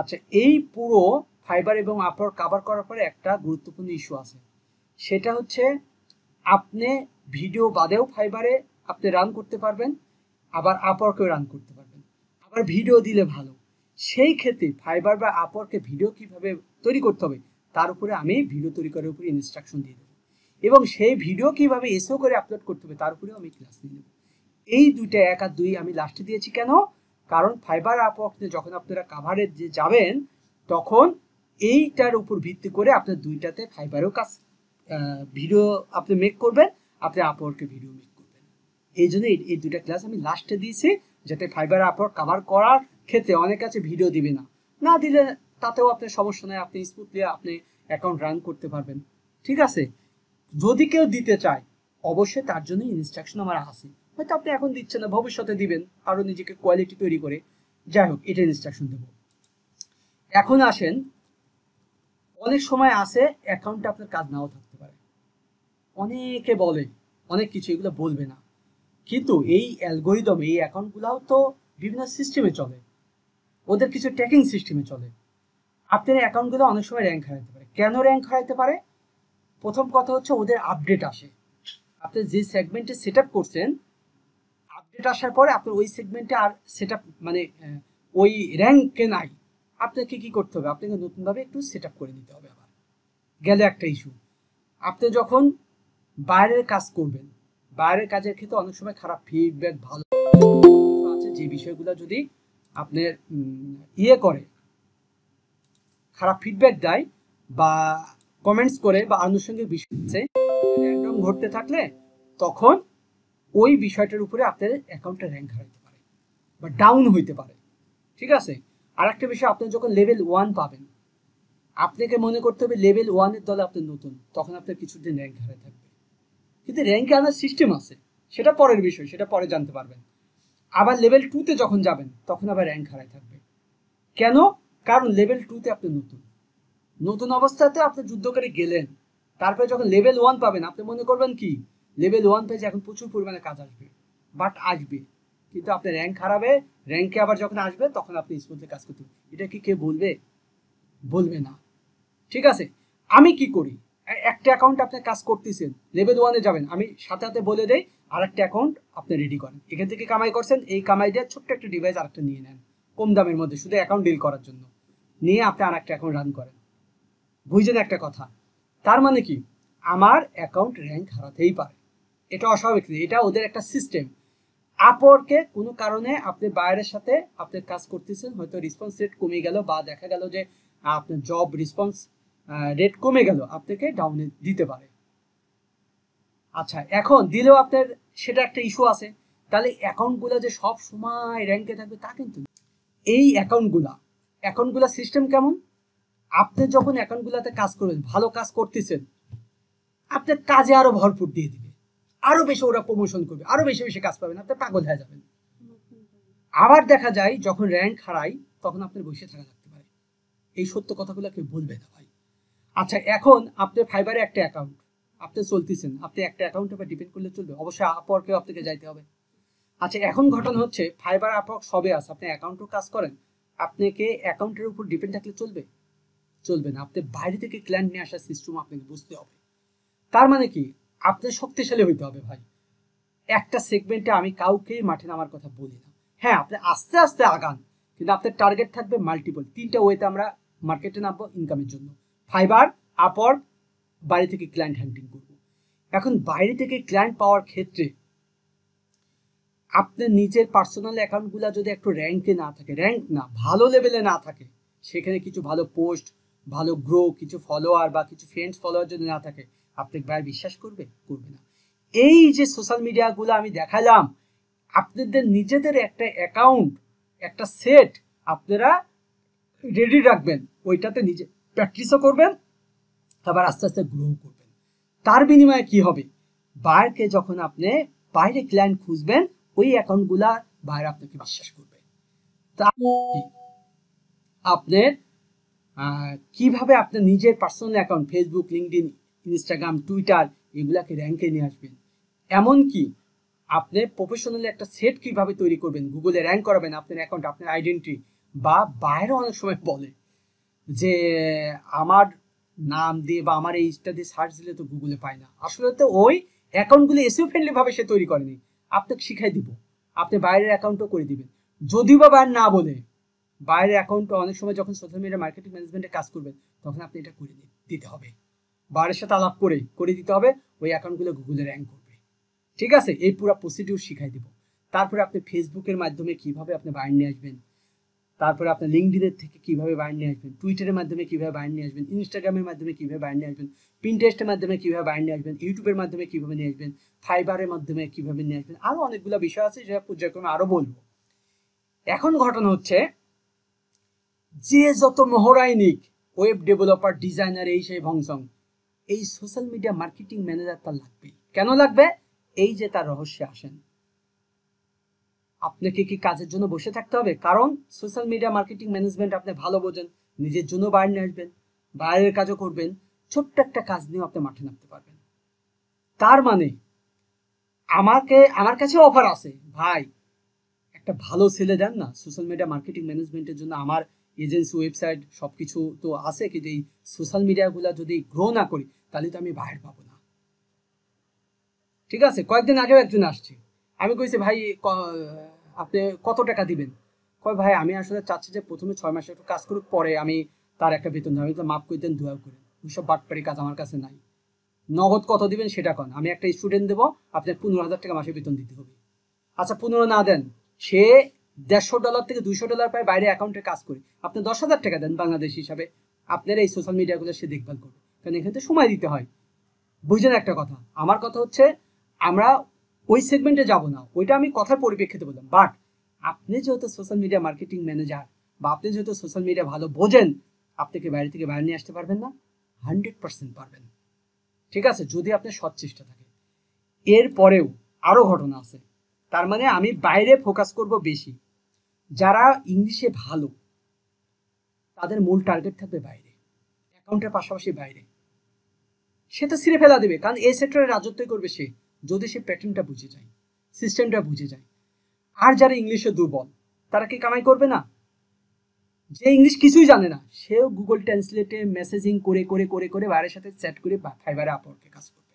Speaker 1: আচ্ছা এই পুরো ফাইবার এবং আপর কাভার করার পরে একটা গুরুত্বপূর্ণ ইস্যু আছে সেটা হচ্ছে আপনি ভিডিও বাদেও ফাইবারে আপনি রান করতে পারবেন আবার আপরকেও রান করতে পারবেন আবার ভিডিও দিলে ভালো সেই ক্ষেত্রে ফাইবার বা আপরকে ভিডিও কিভাবে তৈরি করতে হবে তার উপরে আমি ভিডিও তৈরি করার উপরে ইনস্ট্রাকশন দিয়ে দেবো এবং সেই ভিডিও কিভাবে এসেও করে আপলোড করতে হবে তার উপরেও আমি ক্লাস নিয়ে নেব এই দুইটা এক আর দুই আমি লাস্টে দিয়েছি কেন কারণ ফাইবার আপওয়ার্কে যখন আপনারা কাভারে যে যাবেন তখন এইটার উপর ভিত্তি করে আপনার দুইটাতে ফাইবারও কাজ ভিডিও আপনি মেক করবেন আপনি আপওয়ার্কে ভিডিও মেক করবেন এই জন্য এই দুইটা ক্লাস আমি লাস্টে দিয়েছি যাতে ফাইবার আপওয়ার কাভার করার ক্ষেত্রে অনেক আছে ভিডিও দিবে না না দিলে তাতেও আপনার সমস্যা নেই আপনি স্মুথলি আপনি অ্যাকাউন্ট রান করতে পারবেন ঠিক আছে যদি কেউ দিতে চায় অবশ্যই তার জন্য ইনস্ট্রাকশন আমার আছে হয়তো আপনি এখন দিচ্ছেন না ভবিষ্যতে দিবেন আরও নিজেকে কোয়ালিটি তৈরি করে যাই হোক এটা ইনস্ট্রাকশন দেব এখন আসেন অনেক সময় আসে অ্যাকাউন্টে আপনার কাজ নাও থাকতে পারে অনেকে বলে অনেক কিছু এগুলো বলবে না কিন্তু এই অ্যালগোরিদম এই অ্যাকাউন্টগুলাও তো বিভিন্ন সিস্টেমে চলে ওদের কিছু ট্র্যাকিং সিস্টেমে চলে আপনার অ্যাকাউন্টগুলো অনেক সময় র্যাঙ্ক হারাইতে পারে কেন র্যাঙ্ক হারাইতে পারে প্রথম কথা হচ্ছে ওদের আপডেট আসে আপনি যে সেগমেন্টে সেট আপ করছেন আপডেট আসার পরে আপনার ওই সেগমেন্টে আর সেট মানে ওই র্যাঙ্কে নাই আপনাকে কি করতে হবে আপনাকে নতুনভাবে একটু সেট করে দিতে হবে আবার গেল একটা ইস্যু আপনি যখন বাইরের কাজ করবেন বাইরের কাজের ক্ষেত্রে অনেক সময় খারাপ ফিডব্যাক ভালো আছে যে বিষয়গুলো যদি আপনার ইয়ে করে খারাপ ফিডব্যাক দেয় বা কমেন্টস করে বা আনুষঙ্গিক বিষয় র্যান্ডম ঘটতে থাকলে তখন ওই বিষয়টার উপরে আপনার অ্যাকাউন্টটা র্যাঙ্ক হারাইতে পারে বা ডাউন হইতে পারে ঠিক আছে আর একটা বিষয় আপনি যখন লেভেল ওয়ান পাবেন আপনাকে মনে করতে হবে লেভেল ওয়ানের দলে আপনি নতুন তখন আপনার কিছুদিন র্যাঙ্ক হারায় থাকবে কিন্তু র্যাঙ্কে আনার সিস্টেম আছে সেটা পরের বিষয় সেটা পরে জানতে পারবেন আবার লেভেল টুতে যখন যাবেন তখন আবার র্যাঙ্ক হারায় থাকবে কেন কারণ লেভেল টুতে আপনি নতুন নতুন অবস্থাতে আপনি যুদ্ধ করে গেলেন তারপরে যখন লেভেল ওয়ান পাবেন আপনি মনে করবেন কি লেভেল ওয়ান পেয়েছে এখন প্রচুর পরিমাণে কাজ আসবে বাট আসবে কিন্তু আপনার র্যাঙ্ক হারাবে র্যাঙ্কে আবার যখন আসবে তখন আপনি স্কুল থেকে কাজ করতে এটা কি কে বলবে বলবে না ঠিক আছে আমি কি করি একটা অ্যাকাউন্ট আপনি কাজ করতেছেন লেভেল ওয়ানে যাবেন আমি সাথে সাথে বলে দেই আর একটা অ্যাকাউন্ট আপনি রেডি করেন এখান থেকে কামাই করছেন এই কামাই দিয়ে ছোট্ট একটা ডিভাইস একটা নিয়ে নেন কম দামের মধ্যে শুধু অ্যাকাউন্ট ডিল করার জন্য নিয়ে আপনি আর একটা অ্যাকাউন্ট রান করেন বুঝলেন একটা কথা তার মানে কি আমার অ্যাকাউন্ট র্যাঙ্ক হারাতেই পারে এটা অস্বাভাবিক এটা ওদের একটা সিস্টেম আপরকে কোনো কারণে আপনি বাইরের সাথে আপনি কাজ করতেছেন হয়তো রেসপন্স রেট কমে গেল বা দেখা গেল যে আপনার জব রেসপন্স রেট কমে গেল আপনাকে ডাউনে দিতে পারে আচ্ছা এখন দিলেও আপনার সেটা একটা ইস্যু আছে তাহলে অ্যাকাউন্টগুলো যে সব সময় র্যাঙ্কে থাকবে তা কিন্তু এই অ্যাকাউন্টগুলা অ্যাকাউন্টগুলার সিস্টেম কেমন আপনি যখন অ্যাকাউন্টগুলোতে কাজ করবেন ভালো কাজ করতেছেন আপনার কাজে আরো ভরপুর দিয়ে দিন আরো বেশি ওরা প্রমোশন করবে আরো বেশি বেশি কাজ পাবেন আপনি পাগল হয়ে যাবেন আবার দেখা যায় যখন র্যাঙ্ক হারাই তখন আপনার বসে থাকা লাগতে পারে এই সত্য কথাগুলো কেউ বলবে না ভাই আচ্ছা এখন আপনার ফাইবারে একটা অ্যাকাউন্ট আপনি চলতেছেন আপনি একটা অ্যাকাউন্টের উপর ডিপেন্ড করলে চলবে অবশ্যই আপরকেও আপনাকে যাইতে হবে আচ্ছা এখন ঘটনা হচ্ছে ফাইবার আপওয়ার্ক সবে আছে আপনি অ্যাকাউন্টও কাজ করেন আপনাকে অ্যাকাউন্টের উপর ডিপেন্ড থাকলে চলবে চলবে না আপনি বাইরে থেকে ক্লায়েন্ট নিয়ে আসার সিস্টেম আপনাকে বুঝতে হবে তার মানে কি আপনি শক্তিশালী হইতে হবে ভাই একটা সেগমেন্টে আমি কাউকেই মাঠে নামার কথা বলি না হ্যাঁ আপনি আস্তে আস্তে আগান কিন্তু আপনার টার্গেট থাকবে মাল্টিপল তিনটা ওয়েতে আমরা মার্কেটে নামবো ইনকামের জন্য ফাইবার আপর বাড়ি থেকে ক্লায়েন্ট হ্যান্ডিং করব এখন বাইরে থেকে ক্লায়েন্ট পাওয়ার ক্ষেত্রে আপনার নিজের পার্সোনাল অ্যাকাউন্টগুলো যদি একটু র্যাঙ্কে না থাকে র্যাঙ্ক না ভালো লেভেলে না থাকে সেখানে কিছু ভালো পোস্ট ভালো গ্রো কিছু ফলোয়ার বা কিছু ফ্রেন্ডস ফলোয়ার যদি না থাকে আপনি ভাই বিশ্বাস করবে করবে না এই যে সোশ্যাল মিডিয়াগুলো আমি দেখালাম আপনাদের নিজেদের একটা অ্যাকাউন্ট একটা সেট আপনারা রেডি রাখবেন ওইটাতে নিজে প্র্যাকটিসও করবেন তারপর আস্তে আস্তে গ্রো করবেন তার বিনিময়ে কি হবে বাইরকে যখন আপনি বাইরে ক্লায়েন্ট খুঁজবেন ওই অ্যাকাউন্টগুলা বাইরে আপনাকে বিশ্বাস করবে তা আপনার কিভাবে আপনি নিজের personal account Facebook LinkedIn Instagram Twitter এগুলাকে র্যাঙ্কে নিয়ে আসবেন এমনকি আপনি প্রফেশনালি একটা সেট কিভাবে তৈরি করবেন গুগলে র্যাঙ্ক করাবেন আপনার অ্যাকাউন্ট আপনার আইডেন্টি বা বাইরেও অনেক সময় বলে যে আমার নাম দিয়ে বা আমার এই ইস্টা দিয়ে সার্চ দিলে তো গুগলে পায় না আসলে তো ওই অ্যাকাউন্টগুলি এসিও ফ্রেন্ডলিভাবে সে তৈরি করেনি আপনাকে শিখাই দিব আপনি বাইরের অ্যাকাউন্টও করে দিবেন যদিও বা বাইরে না বলে বাইরের অ্যাকাউন্টও অনেক সময় যখন সোশ্যাল মিডিয়া মার্কেটিং ম্যানেজমেন্টে কাজ করবেন তখন আপনি এটা করে দিতে হবে বারের সাথে আলাপ করে করে দিতে হবে ওই অ্যাকাউন্টগুলো গুগলে র্যাঙ্ক করবে ঠিক আছে এই পুরো প্রসিডিউর শিখাই দিব তারপরে আপনি ফেসবুকের মাধ্যমে কিভাবে আপনি বাইর নিয়ে আসবেন তারপরে আপনার লিঙ্কডিনের থেকে কীভাবে বাইর নিয়ে আসবেন টুইটারের মাধ্যমে কীভাবে বাইর নিয়ে আসবেন ইনস্টাগ্রামের মাধ্যমে কীভাবে বাইর নিয়ে আসবেন পিন্টারেস্টের মাধ্যমে কীভাবে বাইর নিয়ে আসবেন ইউটিউবের মাধ্যমে কীভাবে নিয়ে আসবেন ফাইবারের মাধ্যমে কীভাবে নিয়ে আসবেন আরও অনেকগুলো বিষয় আছে যেটা পর্যায়ক্রমে আরও বলবো এখন ঘটনা হচ্ছে যে যত মহরাইনিক নিক ওয়েব ডেভেলপার ডিজাইনার এই সেই ভংসং এই সোশ্যাল মিডিয়া মার্কেটিং ম্যানেজার তার লাগবে কেন লাগবে এই যে তার রহস্যে আসেন আপনাকে কি কাজের জন্য বসে থাকতে হবে কারণ সোশ্যাল মিডিয়া মার্কেটিং ম্যানেজমেন্ট আপনি ভালো বোঝেন নিজের জন্য বাইরে নিয়ে আসবেন বাইরের কাজও করবেন ছোট্ট একটা কাজ নিয়েও আপনি মাঠে নামতে পারবেন তার মানে আমাকে আমার কাছে অফার আছে ভাই একটা ভালো ছেলে দেন না সোশ্যাল মিডিয়া মার্কেটিং ম্যানেজমেন্টের জন্য আমার এজেন্সি ওয়েবসাইট সব কিছু তো আছে কিন্তু এই সোশ্যাল মিডিয়াগুলো যদি গ্রো না করি তাহলে তো আমি বাহির পাবো না ঠিক আছে কয়েকদিন আগেও একজন আসছে আমি কইছি ভাই আপনি কত টাকা দিবেন কয় ভাই আমি আসলে চাচ্ছি যে প্রথমে ছয় মাসে একটু কাজ করুক পরে আমি তার একটা বেতন দেবো আমি মাফ করে দেন দোয়া করেন ওইসব বাটপারি কাজ আমার কাছে নাই নগদ কত দিবেন সেটা কন আমি একটা স্টুডেন্ট দেবো আপনার পনেরো হাজার টাকা মাসে বেতন দিতে হবে আচ্ছা পনেরো না দেন সে দেড়শো ডলার থেকে দুইশো ডলার পায় বাইরে অ্যাকাউন্টে কাজ করি আপনি দশ হাজার টাকা দেন বাংলাদেশ হিসাবে আপনার এই সোশ্যাল মিডিয়াগুলো সে দেখভাল করবে কারণ এখানে সময় দিতে হয় বুঝলেন একটা কথা আমার কথা হচ্ছে আমরা ওই সেগমেন্টে যাব না ওইটা আমি কথার পরিপ্রেক্ষিতে বললাম বাট আপনি যেহেতু সোশ্যাল মিডিয়া মার্কেটিং ম্যানেজার বা আপনি যেহেতু সোশ্যাল মিডিয়া ভালো বোঝেন আপনাকে বাইরে থেকে বাইরে নিয়ে আসতে পারবেন না হান্ড্রেড পারসেন্ট পারবেন ঠিক আছে যদি আপনি সৎ চেষ্টা থাকে এরপরেও আরও ঘটনা আছে তার মানে আমি বাইরে ফোকাস করব বেশি যারা ইংলিশে ভালো তাদের মূল টার্গেট থাকবে বাইরে অ্যাকাউন্টের পাশাপাশি বাইরে সে তো ছিঁড়ে ফেলা দেবে কারণ এই সেক্টরে রাজত্বই করবে সে যদি সে প্যাটার্নটা বুঝে যায় সিস্টেমটা বুঝে যায় আর যারা ইংলিশে দুর্বল তারা কি কামাই করবে না যে ইংলিশ কিছুই জানে না সেও গুগল ট্রান্সলেটে মেসেজিং করে করে করে করে বাইরের সাথে চ্যাট করে ফাইবারে আপওয়ার্কে কাজ করবে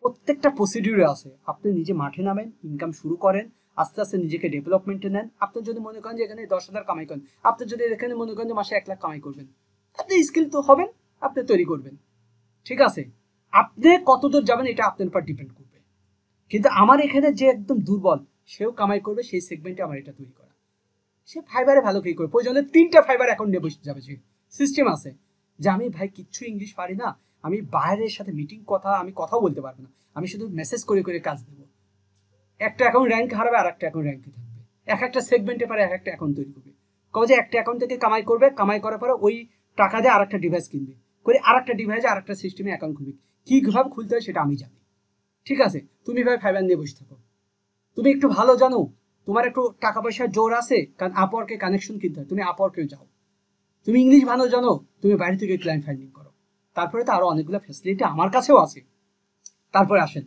Speaker 1: প্রত্যেকটা প্রসিডিউরে আছে আপনি নিজে মাঠে নামেন ইনকাম শুরু করেন আস্তে আস্তে নিজেকে ডেভেলপমেন্টে নেন আপনি যদি মনে করেন যে এখানে দশ হাজার কামাই করেন আপনি যদি এখানে মনে করেন যে মাসে এক লাখ কামাই করবেন আপনি স্কিল তো হবেন আপনি তৈরি করবেন ঠিক আছে আপনি কতদূর যাবেন এটা আপনার উপর ডিপেন্ড করবে কিন্তু আমার এখানে যে একদম দুর্বল সেও কামাই করবে সেই সেগমেন্টে আমার এটা তৈরি করা সে ফাইবারে ভালো কি করবে প্রয়োজনে তিনটা ফাইবার এখন নিয়ে বসে যাবে সে সিস্টেম আছে যে আমি ভাই কিচ্ছু ইংলিশ পারি না আমি বাইরের সাথে মিটিং কথা আমি কথাও বলতে পারবো না আমি শুধু মেসেজ করে করে কাজ দেবো একটা অ্যাকাউন্ট র্যাঙ্ক হারাবে আর একটা অ্যাকাউন্ট র্যাঙ্কে থাকবে এক একটা সেগমেন্টে পারে এক একটা অ্যাকাউন্ট তৈরি করবে কবে যে একটা অ্যাকাউন্ট থেকে কামাই করবে কামাই করার পরে ওই টাকা দিয়ে আরেকটা ডিভাইস কিনবে করে আর একটা ডিভাইসে আর একটা সিস্টেমে অ্যাকাউন্ট খুলবে কীভাবে খুলতে হয় সেটা আমি জানি ঠিক আছে তুমি ভাই ফাইবার নিয়ে বসে থাকো তুমি একটু ভালো জানো তোমার একটু টাকা পয়সার জোর আছে কারণ আপওয়ার্কে কানেকশন কিনতে হয় তুমি আপওয়ার্কেও যাও তুমি ইংলিশ ভালো জানো তুমি বাইরে থেকে ক্লায়েন্ট ফাইন্ডিং করো তারপরে তো আরও অনেকগুলো ফ্যাসিলিটি আমার কাছেও আছে তারপরে আসেন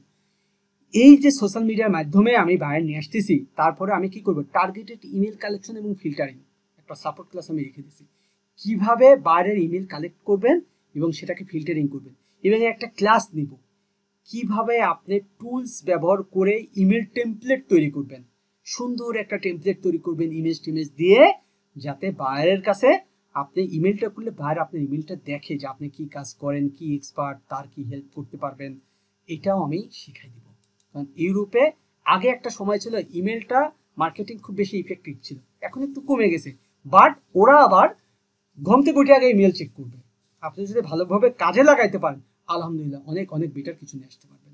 Speaker 1: এই যে সোশ্যাল মিডিয়ার মাধ্যমে আমি বায়ার নিয়ে আসতেছি তারপরে আমি কি করব টার্গেটেড ইমেল কালেকশন এবং ফিল্টারিং একটা সাপোর্ট ক্লাস আমি রেখে দিছি কিভাবে বাইরের ইমেল কালেক্ট করবেন এবং সেটাকে ফিল্টারিং করবেন এবং একটা ক্লাস নিব কিভাবে আপনি টুলস ব্যবহার করে ইমেল টেমপ্লেট তৈরি করবেন সুন্দর একটা টেমপ্লেট তৈরি করবেন ইমেজ টিমেজ দিয়ে যাতে বাইরের কাছে আপনি ইমেলটা করলে বাইরে আপনার ইমেলটা দেখে যে আপনি কি কাজ করেন কি এক্সপার্ট তার কি হেল্প করতে পারবেন এটাও আমি শিখাই দিব কারণ ইউরোপে আগে একটা সময় ছিল ইমেলটা মার্কেটিং খুব বেশি ইফেক্টিভ ছিল এখন একটু কমে গেছে বাট ওরা আবার ঘুম থেকে উঠে আগে ইমেল চেক করবে আপনি যদি ভালোভাবে কাজে লাগাইতে পারেন আলহামদুলিল্লাহ অনেক অনেক বেটার কিছু নিয়ে আসতে পারবেন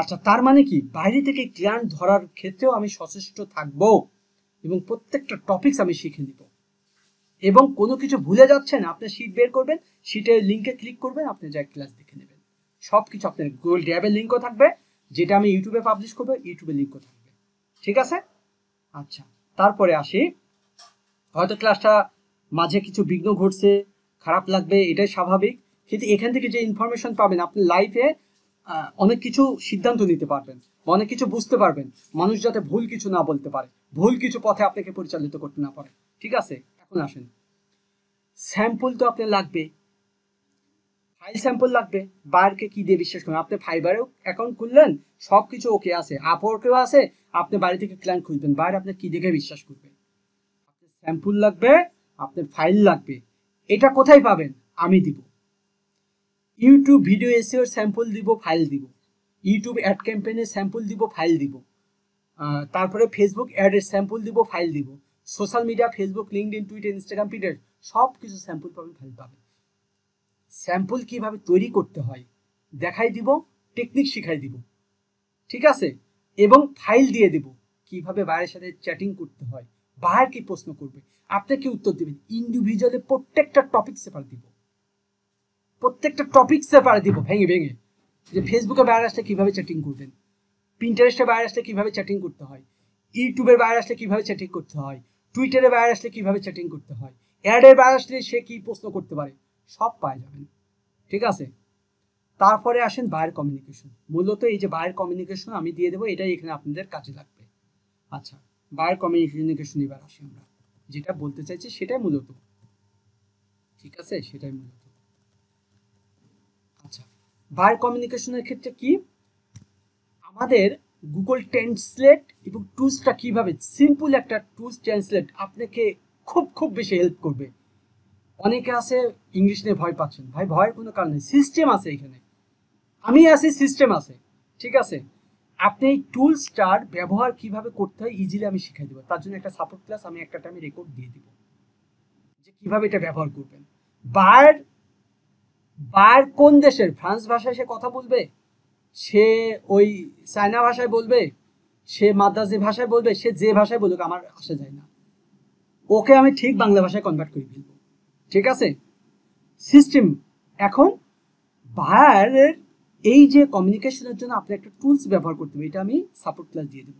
Speaker 1: আচ্ছা তার মানে কি বাইরে থেকে ক্লায়েন্ট ধরার ক্ষেত্রেও আমি সচেষ্ট থাকবো এবং প্রত্যেকটা টপিকস আমি শিখে নিব এবং কোনো কিছু ভুলে যাচ্ছেন আপনি শিট বের করবেন শিটের লিঙ্কে ক্লিক করবেন আপনি যা ক্লাস দেখে নেবেন সব কিছু আপনার গুগল ড্রাইভের লিঙ্কও থাকবে যেটা আমি ইউটিউবে পাবলিশ করবো ইউটিউবে লিঙ্ক করতে থাকবে ঠিক আছে আচ্ছা তারপরে আসি হয়তো ক্লাসটা মাঝে কিছু বিঘ্ন ঘটছে খারাপ লাগবে এটাই স্বাভাবিক কিন্তু এখান থেকে যে ইনফরমেশন পাবেন আপনি লাইফে অনেক কিছু সিদ্ধান্ত নিতে পারবেন অনেক কিছু বুঝতে পারবেন মানুষ যাতে ভুল কিছু না বলতে পারে ভুল কিছু পথে আপনাকে পরিচালিত করতে না পারে ঠিক আছে এখন আসেন স্যাম্পল তো আপনার লাগবে ফাইল স্যাম্পল লাগবে বাইরকে কি দিয়ে বিশ্বাস করেন আপনি ফাইবারেও অ্যাকাউন্ট খুললেন সব কিছু ওকে আছে আপওয়ার্কেও আছে আপনি বাড়ি থেকে ক্লায়েন্ট খুঁজবেন বাইরে আপনি কি দেখে বিশ্বাস করবেন আপনার স্যাম্পল লাগবে আপনার ফাইল লাগবে এটা কোথায় পাবেন আমি দিব ইউটিউব ভিডিও এসিওর স্যাম্পল দিব ফাইল দিব ইউটিউব অ্যাড ক্যাম্পেনের স্যাম্পল দিব ফাইল দিব তারপরে ফেসবুক অ্যাডের স্যাম্পল দিব ফাইল দিব social media Facebook LinkedIn Twitter Instagram Twitter সব কিছু স্যাম্পল পাবেন ফাইল পাবেন স্যাম্পল কিভাবে তৈরি করতে হয় দেখাই দিব টেকনিক শিখাই দিব ঠিক আছে এবং ফাইল দিয়ে দেব কিভাবে বাইরের সাথে চ্যাটিং করতে হয় ভাইয়ের কি প্রশ্ন করবে আপনাকে উত্তর দেবেন ইন্ডিভিজুয়ালি প্রত্যেকটা টপিক সেপার দিব প্রত্যেকটা টপিক সেপার দিব ভেঙে ভেঙে যে ফেসবুকে বাইরে আসলে কিভাবে চ্যাটিং করবেন প্রিন্টারেস্টে বাইরে আসলে কিভাবে চ্যাটিং করতে হয় ইউটিউবের বাইরে আসলে কিভাবে চ্যাটিং করতে হয় টুইটারে বাইরে আসলে কিভাবে চ্যাটিং করতে হয় অ্যাডের বাইরে আসলে সে কি প্রশ্ন করতে পারে সব পাওয়া যাবেন ঠিক আছে তারপরে আসেন বায়ার কমিউনিকেশন মূলত এই যে বায়ার কমিউনিকেশন আমি দিয়ে দেবো এটাই এখানে আপনাদের কাজে লাগবে আচ্ছা বায়ার কমিউনিকেশন এবার আসি আমরা যেটা বলতে চাইছি সেটাই মূলত ঠিক আছে সেটাই মূলত আচ্ছা বায়ের কমিউনিকেশনের ক্ষেত্রে কি আমাদের গুগল ট্রান্সলেট এবং টুলসটা কিভাবে সিম্পল একটা টুলস ট্রান্সলেট আপনাকে খুব খুব বেশি হেল্প করবে অনেকে আছে ইংলিশ নিয়ে ভয় পাচ্ছেন ভাই ভয়ের কোনো কারণ নেই সিস্টেম আছে এখানে আমি আছি সিস্টেম আছে ঠিক আছে আপনি এই টুলসটার ব্যবহার কিভাবে করতে হয় ইজিলি আমি শিখাই দেবো তার জন্য একটা সাপোর্ট ক্লাস আমি একটা টাইমে রেকর্ড দিয়ে দিব যে কিভাবে এটা ব্যবহার করবেন বার বার কোন দেশের ফ্রান্স ভাষায় সে কথা বলবে সে ওই চায়না ভাষায় বলবে সে মাদ্রাজি ভাষায় বলবে সে যে ভাষায় বলুক আমার আসা যায় না ওকে আমি ঠিক বাংলা ভাষায় কনভার্ট করে ফেলবো ঠিক আছে সিস্টেম এখন বায়ারের এই যে কমিউনিকেশনের জন্য আপনি একটা টুলস ব্যবহার করতে হবে এটা আমি সাপোর্ট ক্লাস দিয়ে দেব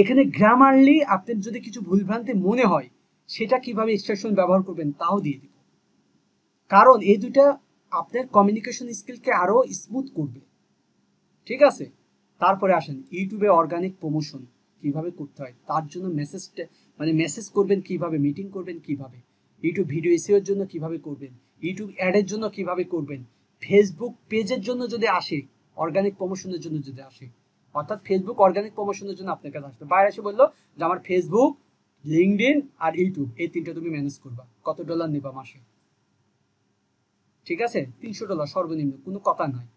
Speaker 1: এখানে গ্রামারলি আপনার যদি কিছু ভুলভ্রান্তি মনে হয় সেটা কিভাবে এক্সট্রাকশন ব্যবহার করবেন তাও দিয়ে দেব কারণ এই দুটা আপনার কমিউনিকেশন স্কিলকে আরও স্মুথ করবে ঠিক আছে তারপরে আসেন ইউটিউবে অর্গানিক প্রমোশন কিভাবে করতে হয় তার জন্য মেসেজটা মানে মেসেজ করবেন কিভাবে মিটিং করবেন কিভাবে ইউটিউব ভিডিও এসিওর জন্য কিভাবে করবেন ইউটিউব অ্যাডের জন্য কিভাবে করবেন ফেসবুক পেজের জন্য যদি আসে অর্গানিক প্রমোশনের জন্য যদি আসে অর্থাৎ ফেসবুক অর্গানিক প্রমোশনের জন্য আপনার কাছে আসবে বাইরে এসে বললো যে আমার ফেসবুক লিঙ্কড আর ইউটিউব এই তিনটা তুমি ম্যানেজ করবা কত ডলার নেবা মাসে ঠিক আছে তিনশো ডলার সর্বনিম্ন কোনো কথা নয়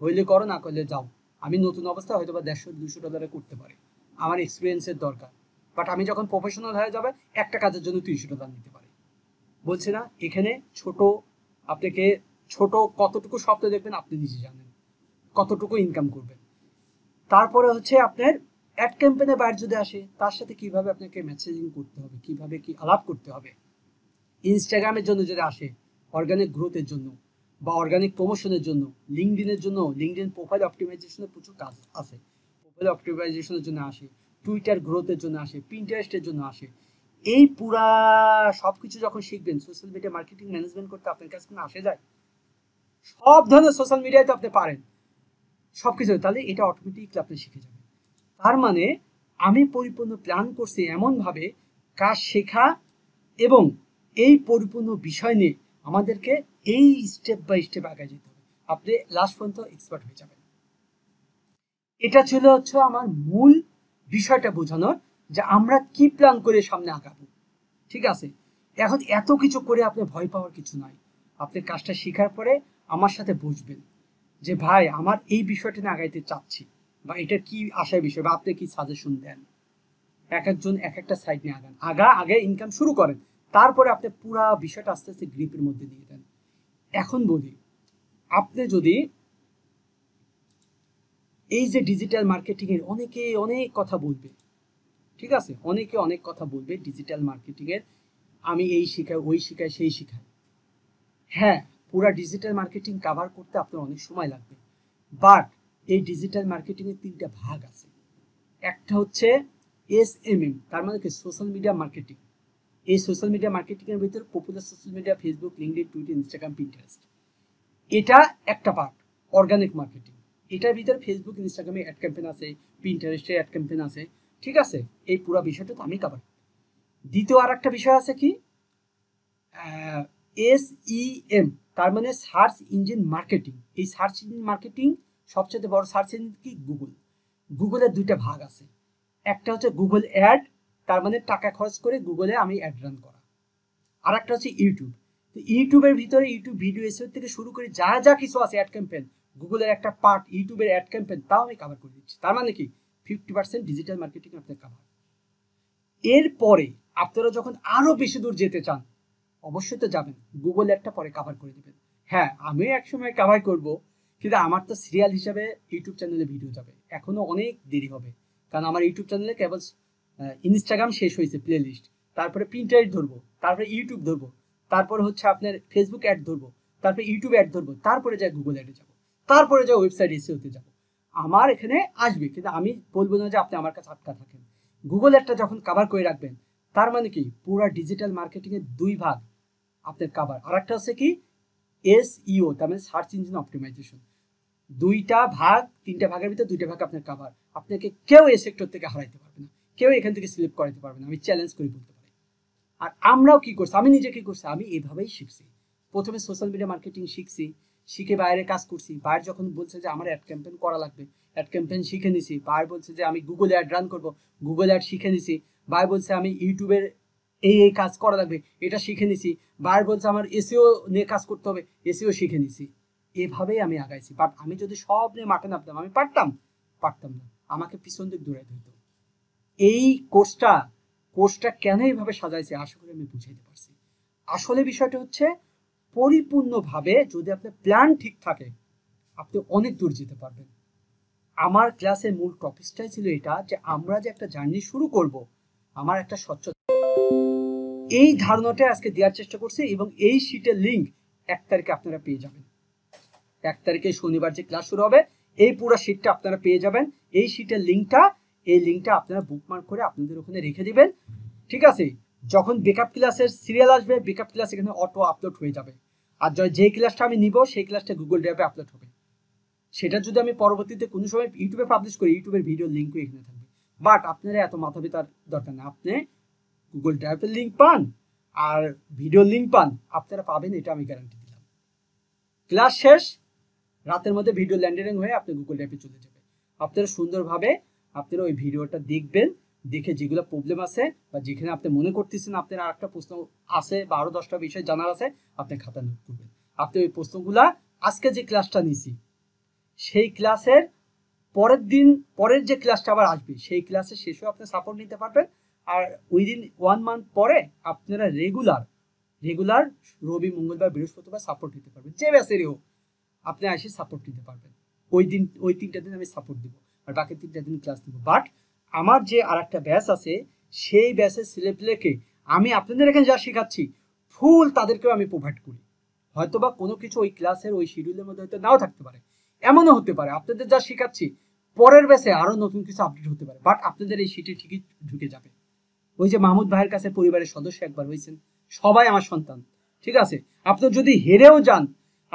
Speaker 1: হইলে করো না করলে যাও আমি নতুন অবস্থায় হয়তো বা দেড়শো দুশো ডলারে করতে পারি আমার এক্সপিরিয়েন্সের দরকার বাট আমি যখন প্রফেশনাল হয়ে যাবে একটা কাজের জন্য তিনশো ডলার নিতে পারি বলছে না এখানে ছোট আপনাকে ছোট কতটুকু শব্দ দেখবেন আপনি নিজে জানেন কতটুকু ইনকাম করবেন তারপরে হচ্ছে আপনার অ্যাড ক্যাম্পেনে বাইরে যদি আসে তার সাথে কিভাবে আপনাকে মেসেজিং করতে হবে কিভাবে কি আলাপ করতে হবে ইনস্টাগ্রামের জন্য যদি আসে অর্গানিক গ্রোথের জন্য বা অর্গানিক প্রমোশনের জন্য লিঙ্কডিনের জন্য লিঙ্কডিন প্রোফাইল অপটিমাইজেশনের প্রচুর কাজ আছে প্রোফাইল অপটিমাইজেশনের জন্য আসে টুইটার গ্রোথের জন্য আসে প্রিন্টারেস্টের জন্য আসে এই পুরা সবকিছু যখন শিখবেন সোশ্যাল মিডিয়া মার্কেটিং ম্যানেজমেন্ট করতে আপনার কাছে আসে যায় সব ধরনের সোশ্যাল মিডিয়ায় তো আপনি পারেন সব কিছু তাহলে এটা অটোমেটিক আপনি শিখে যাবেন তার মানে আমি পরিপূর্ণ প্ল্যান করছি এমনভাবে কাজ শেখা এবং এই পরিপূর্ণ বিষয় নিয়ে আমাদেরকে এই স্টেপ বাই স্টেপ আগে যেতে হবে আপনি লাস্ট পর্যন্ত এক্সপার্ট হয়ে যাবেন এটা ছিল হচ্ছে আমার মূল বিষয়টা বোঝানোর যে আমরা কি প্ল্যান করে সামনে আঁকাবো ঠিক আছে এখন এত কিছু করে আপনি ভয় পাওয়ার কিছু নাই আপনি কাজটা শেখার পরে আমার সাথে বুঝবেন যে ভাই আমার এই বিষয়টা না আগাইতে চাচ্ছি বা এটা কি আসার বিষয় বা আপনি কি সাজেশন দেন এক একজন এক একটা সাইড নিয়ে আগান আগা আগে ইনকাম শুরু করেন তারপরে আপনি পুরা বিষয়টা আস্তে আস্তে গ্রিপের মধ্যে নিয়ে দেন এখন বলি আপনি যদি এই যে ডিজিটাল মার্কেটিংয়ের অনেকে অনেক কথা বলবে ঠিক আছে অনেকে অনেক কথা বলবে ডিজিটাল মার্কেটিংয়ের আমি এই শিখাই ওই শিখাই সেই শিখাই হ্যাঁ পুরা ডিজিটাল মার্কেটিং কাভার করতে আপনার অনেক সময় লাগবে বাট এই ডিজিটাল মার্কেটিংয়ের তিনটা ভাগ আছে একটা হচ্ছে এস এম এম তার মানে কি সোশ্যাল মিডিয়া মার্কেটিং এই সোশ্যাল মিডিয়া মার্কেটিংয়ের ভিতরে popular social media Facebook LinkedIn Twitter Instagram Pinterest এটা একটা পার্ট অর্গানিক মার্কেটিং এটার ভিতরে ফেসবুক ইনস্টাগ্রামে অ্যাড ক্যাম্পেন আছে পিন্টারেস্টে অ্যাড ক্যাম্পেন আছে ঠিক আছে এই পুরো বিষয়টুকু আমি কাবার দ্বিতীয় আর একটা বিষয় আছে কি এস এম e তার মানে সার্চ ইঞ্জিন মার্কেটিং এই সার্চ ইঞ্জিন মার্কেটিং সবচেয়ে বড় সার্চ ইঞ্জিন কি গুগল গুগলের দুইটা ভাগ আছে একটা হচ্ছে গুগল অ্যাড তার মানে টাকা খরচ করে গুগলে আমি অ্যাড রান করা আর একটা হচ্ছে ইউটিউব তো ইউটিউবের ভিতরে ইউটিউব ভিডিও এসে থেকে শুরু করে যা যা কিছু আছে অ্যাড ক্যাম্পেন গুগলের একটা পার্ট ইউটিউবের অ্যাড ক্যাম্পেন তাও আমি কাভার করে দিচ্ছি তার মানে কি ফিফটি পার্সেন্ট ডিজিটাল মার্কেটিং আপনার কাভার এরপরে আপনারা যখন আরও বেশি দূর যেতে চান অবশ্যই তো যাবেন গুগল অ্যাডটা পরে কাভার করে দেবেন হ্যাঁ আমি একসময় কাভার করব কিন্তু আমার তো সিরিয়াল হিসাবে ইউটিউব চ্যানেলে ভিডিও যাবে এখনও অনেক দেরি হবে কারণ আমার ইউটিউব চ্যানেলে কেবল ইনস্টাগ্রাম শেষ হয়েছে প্লে লিস্ট তারপরে প্রিন্টার ধরবো তারপরে ইউটিউব ধরবো তারপর হচ্ছে আপনার ফেসবুক অ্যাড ধরবো তারপরে ইউটিউব অ্যাড ধরবো তারপরে যায় গুগল অ্যাডে যাবো তারপরে যায় ওয়েবসাইট হতে যাবে আমার এখানে আসবে কিন্তু আমি বলবো না যে আপনি আমার কাছে আটকা থাকেন গুগল একটা যখন কাভার করে রাখবেন তার মানে কি পুরো ডিজিটাল মার্কেটিংয়ের দুই ভাগ আপনার কাভার আর একটা হচ্ছে কি এস ইও e তার মানে সার্চ ইঞ্জিন অপটিমাইজেশন দুইটা ভাগ তিনটা ভাগের ভিতরে দুইটা ভাগ আপনার কাভার আপনাকে কেউ এই সেক্টর থেকে হারাইতে পারবে না কেউ এখান থেকে সিলেক্ট করাতে পারবে না আমি চ্যালেঞ্জ করে বলতে পারি আর আমরাও কি করছি আমি নিজে কি করছি আমি এভাবেই শিখছি প্রথমে সোশ্যাল মিডিয়া মার্কেটিং শিখছি শিখে বাইরে কাজ করছি বার যখন বলছে যে আমার অ্যাড ক্যাম্পেন করা লাগবে অ্যাড ক্যাম্পেন শিখে নিছি বার বলছে যে আমি গুগল অ্যাড রান করব গুগল অ্যাড শিখে নিছি বার বলছে আমি ইউটিউবের এই এই কাজ করা লাগবে এটা শিখে নিছি বার বলছে আমার এসিও e নিয়ে কাজ করতে হবে এসিও e শিখে নিছি এভাবেই আমি আগাইছি বাট আমি যদি সব নিয়ে মাঠে নামতাম আমি পারতাম পারতাম না আমাকে পিছন দিক দূরে দিত এই কোর্সটা কোর্সটা কেন এইভাবে সাজাইছে আশা করি আমি বুঝাইতে পারছি আসলে বিষয়টা হচ্ছে পরিপূর্ণভাবে যদি আপনার প্ল্যান ঠিক থাকে আপনি অনেক দূর যেতে পারবেন আমার ক্লাসের মূল টপিকসটাই ছিল এটা যে আমরা যে একটা জার্নি শুরু করব আমার একটা স্বচ্ছ এই ধারণাটা আজকে দেওয়ার চেষ্টা করছি এবং এই শীটের লিঙ্ক এক তারিখে আপনারা পেয়ে যাবেন এক তারিখে শনিবার যে ক্লাস শুরু হবে এই পুরো শীটটা আপনারা পেয়ে যাবেন এই শীটের লিঙ্কটা এই লিঙ্কটা আপনারা বুকমার্ক করে আপনাদের ওখানে রেখে দিবেন ঠিক আছে যখন বেকআপ ক্লাসের সিরিয়াল আসবে বেকআপ ক্লাস এখানে অটো আপলোড হয়ে যাবে আর যে ক্লাসটা আমি নিব সেই ক্লাসটা গুগল ড্রাইভে আপলোড হবে সেটা যদি আমি পরবর্তীতে কোনো সময় ইউটিউবে পাবলিশ করি ইউটিউবের ভিডিও লিঙ্কও এখানে থাকবে বাট আপনারা এত মাথা ব্যথার দরকার না আপনি গুগল ড্রাইভের লিঙ্ক পান আর ভিডিও লিঙ্ক পান আপনারা পাবেন এটা আমি গ্যারান্টি দিলাম ক্লাস শেষ রাতের মধ্যে ভিডিও ল্যান্ডিং হয়ে আপনি গুগল ড্রাইভে চলে যাবে আপনারা সুন্দরভাবে আপনারা ওই ভিডিওটা দেখবেন দেখে যেগুলো প্রবলেম আছে বা যেখানে আপনি মনে করতেছেন আপনার আর একটা প্রশ্ন আছে বারো দশটা বিষয় জানার আছে আপনি খাতা নোট করবেন আপনি ওই প্রশ্নগুলা আজকে যে ক্লাসটা নিছি সেই ক্লাসের পরের দিন পরের যে ক্লাসটা আবার আসবে সেই ক্লাসে শেষেও আপনি সাপোর্ট নিতে পারবেন আর উইদিন ওয়ান মান্থ পরে আপনারা রেগুলার রেগুলার রবি মঙ্গলবার বৃহস্পতিবার সাপোর্ট নিতে পারবেন যে ব্যাসেরই হোক আপনি আসে সাপোর্ট নিতে পারবেন ওই দিন ওই তিনটা দিন আমি সাপোর্ট দিব আর বাকি তিনটা দিন ক্লাস দিব বাট আমার যে আর একটা ব্যাস আছে সেই ব্যাসের ছেলেপেলেকে আমি আপনাদের এখানে যা শেখাচ্ছি ফুল তাদেরকেও আমি প্রোভাইড করি হয়তো বা কোনো কিছু ওই ক্লাসের ওই শিডিউলের মধ্যে হয়তো নাও থাকতে পারে এমনও হতে পারে আপনাদের যা শেখাচ্ছি পরের ব্যাসে আরও নতুন কিছু আপডেট হতে পারে বাট আপনাদের এই সিটে ঠিকই ঢুকে যাবে ওই যে মাহমুদ ভাইয়ের কাছে পরিবারের সদস্য একবার হয়েছেন সবাই আমার সন্তান ঠিক আছে আপনি যদি হেরেও যান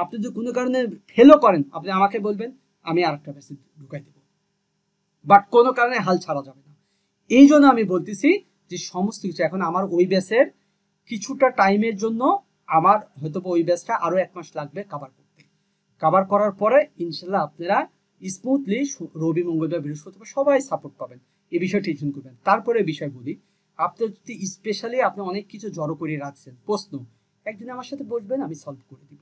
Speaker 1: আপনি যদি কোনো কারণে ফেলও করেন আপনি আমাকে বলবেন আমি আর একটা ব্যাচে ঢুকাই দেব বাট কোনো কারণে হাল ছাড়া যাবে না এই জন্য আমি বলতেছি যে সমস্ত কিছু এখন আমার ওই ব্যাসের কিছুটা টাইমের জন্য আমার হয়তো ওই ব্যাসটা আরও এক মাস লাগবে কাভার করতে কাভার করার পরে ইনশাল্লাহ আপনারা স্মুথলি রবি মঙ্গলবার বৃহস্পতিবার সবাই সাপোর্ট পাবেন এই বিষয়ে টেনশন করবেন তারপরে বিষয় বলি আপনার যদি স্পেশালি আপনি অনেক কিছু জড়ো করে রাখছেন প্রশ্ন একদিন আমার সাথে বসবেন আমি সলভ করে দিব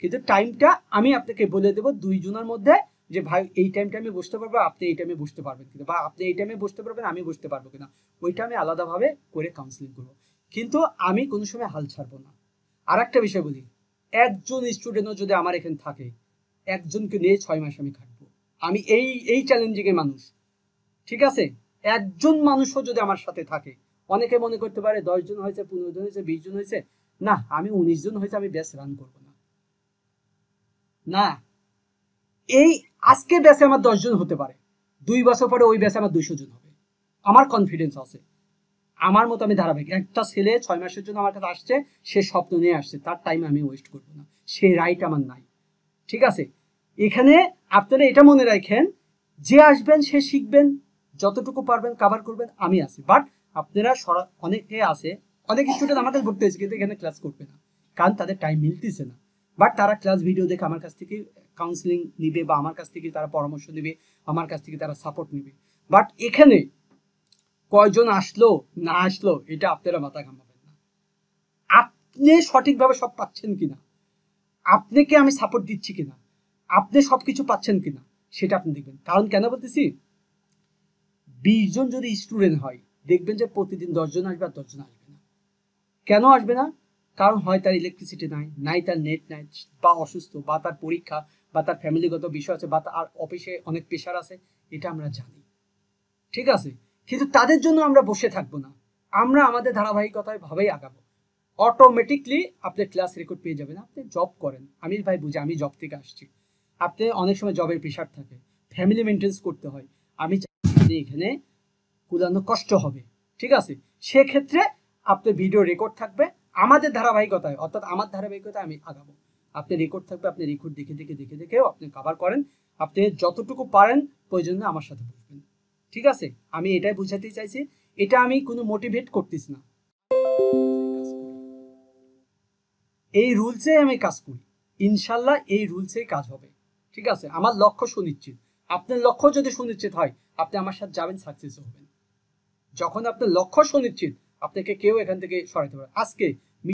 Speaker 1: কিন্তু টাইমটা আমি আপনাকে বলে দেবো দুই জনের মধ্যে যে ভাই এই টাইমটা আমি বসতে পারবো আপনি এই টাইমে বসতে পারবেন কিনা বা আপনি এই টাইমে বসতে পারবেন আমি বসতে পারবো কিনা ওইটা আমি আলাদাভাবে করে কাউন্সিলিং করবো কিন্তু আমি কোনো সময় হাল ছাড়বো না আর একটা বিষয় বলি একজন স্টুডেন্টও যদি আমার এখানে থাকে একজনকে নিয়ে ছয় মাস আমি খাটবো আমি এই এই চ্যালেঞ্জিংয়ের মানুষ ঠিক আছে একজন মানুষও যদি আমার সাথে থাকে অনেকে মনে করতে পারে জন হয়েছে পনেরো জন হয়েছে বিশ জন হয়েছে না আমি উনিশ জন হয়েছে আমি ব্যাস রান করবো না না এই আজকে ব্যাচে আমার দশজন হতে পারে দুই বছর পরে ওই ব্যাচে আমার দুইশো জন হবে আমার কনফিডেন্স আছে আমার মতো আমি ধারাবাহিক একটা ছেলে ছয় মাসের জন্য আমার কাছে আসছে সে স্বপ্ন নিয়ে আসছে তার টাইম আমি ওয়েস্ট করবো না সে রাইট আমার নাই ঠিক আছে এখানে আপনারা এটা মনে রাখেন যে আসবেন সে শিখবেন যতটুকু পারবেন কাভার করবেন আমি আছি বাট আপনারা সরা অনেকে আছে অনেক স্টুডেন্ট আমার কাছে ভর্তি হয়েছে কিন্তু এখানে ক্লাস করবে না কারণ তাদের টাইম মিলতেছে না বাট তারা ক্লাস ভিডিও দেখে আমার কাছ থেকে কাউন্সিলিং নিবে বা আমার কাছ থেকে তারা পরামর্শ নেবে আমার কাছ থেকে তারা সাপোর্ট নেবে বাট এখানে কয়জন আসলো না আসলো এটা আপনারা মাথা ঘামাবেন না আপনি সঠিকভাবে সব পাচ্ছেন কিনা আপনাকে আমি সাপোর্ট দিচ্ছি কিনা আপনি সব কিছু পাচ্ছেন কিনা সেটা আপনি দেখবেন কারণ কেন বলতেছি বিশ জন যদি স্টুডেন্ট হয় দেখবেন যে প্রতিদিন দশজন আসবে আর দশজন আসবে না কেন আসবে না কারণ হয় তার ইলেকট্রিসিটি নাই নাই তার নেট নাই বা অসুস্থ বা তার পরীক্ষা বা তার ফ্যামিলিগত বিষয় আছে বা তার অফিসে অনেক প্রেশার আছে এটা আমরা জানি ঠিক আছে কিন্তু তাদের জন্য আমরা বসে থাকবো না আমরা আমাদের ধারাবাহিকতায় ভাবেই আগাবো অটোমেটিকলি আপনি ক্লাস রেকর্ড পেয়ে যাবেন আপনি জব করেন আমি ভাই বুঝি আমি জব থেকে আসছি আপনি অনেক সময় জবের প্রেশার থাকে ফ্যামিলি মেনটেন্স করতে হয় আমি চাই এখানে কুলানো কষ্ট হবে ঠিক আছে সেক্ষেত্রে আপনি ভিডিও রেকর্ড থাকবে আমাদের ধারাবাহিকতায় অর্থাৎ আমার ধারাবাহিকতায় আমি আগাবো আপনি রেকর্ড থাকবে আপনি রেকর্ড দেখে দেখে দেখে দেখেও আপনি কাভার করেন আপনি যতটুকু পারেন প্রয়োজনে আমার সাথে বসবেন ঠিক আছে আমি এটাই বোঝাতে চাইছি এটা আমি কোনো মোটিভেট করতেছি না এই রুলসে আমি কাজ করি ইনশাল্লাহ এই রুলসেই কাজ হবে ঠিক আছে আমার লক্ষ্য সুনিশ্চিত আপনার লক্ষ্য যদি সুনিশ্চিত হয় আপনি আমার সাথে যাবেন সাকসেস হবেন যখন আপনার লক্ষ্য সুনিশ্চিত আপনাকে কেউ এখান থেকে সরাইতে পারে আজকে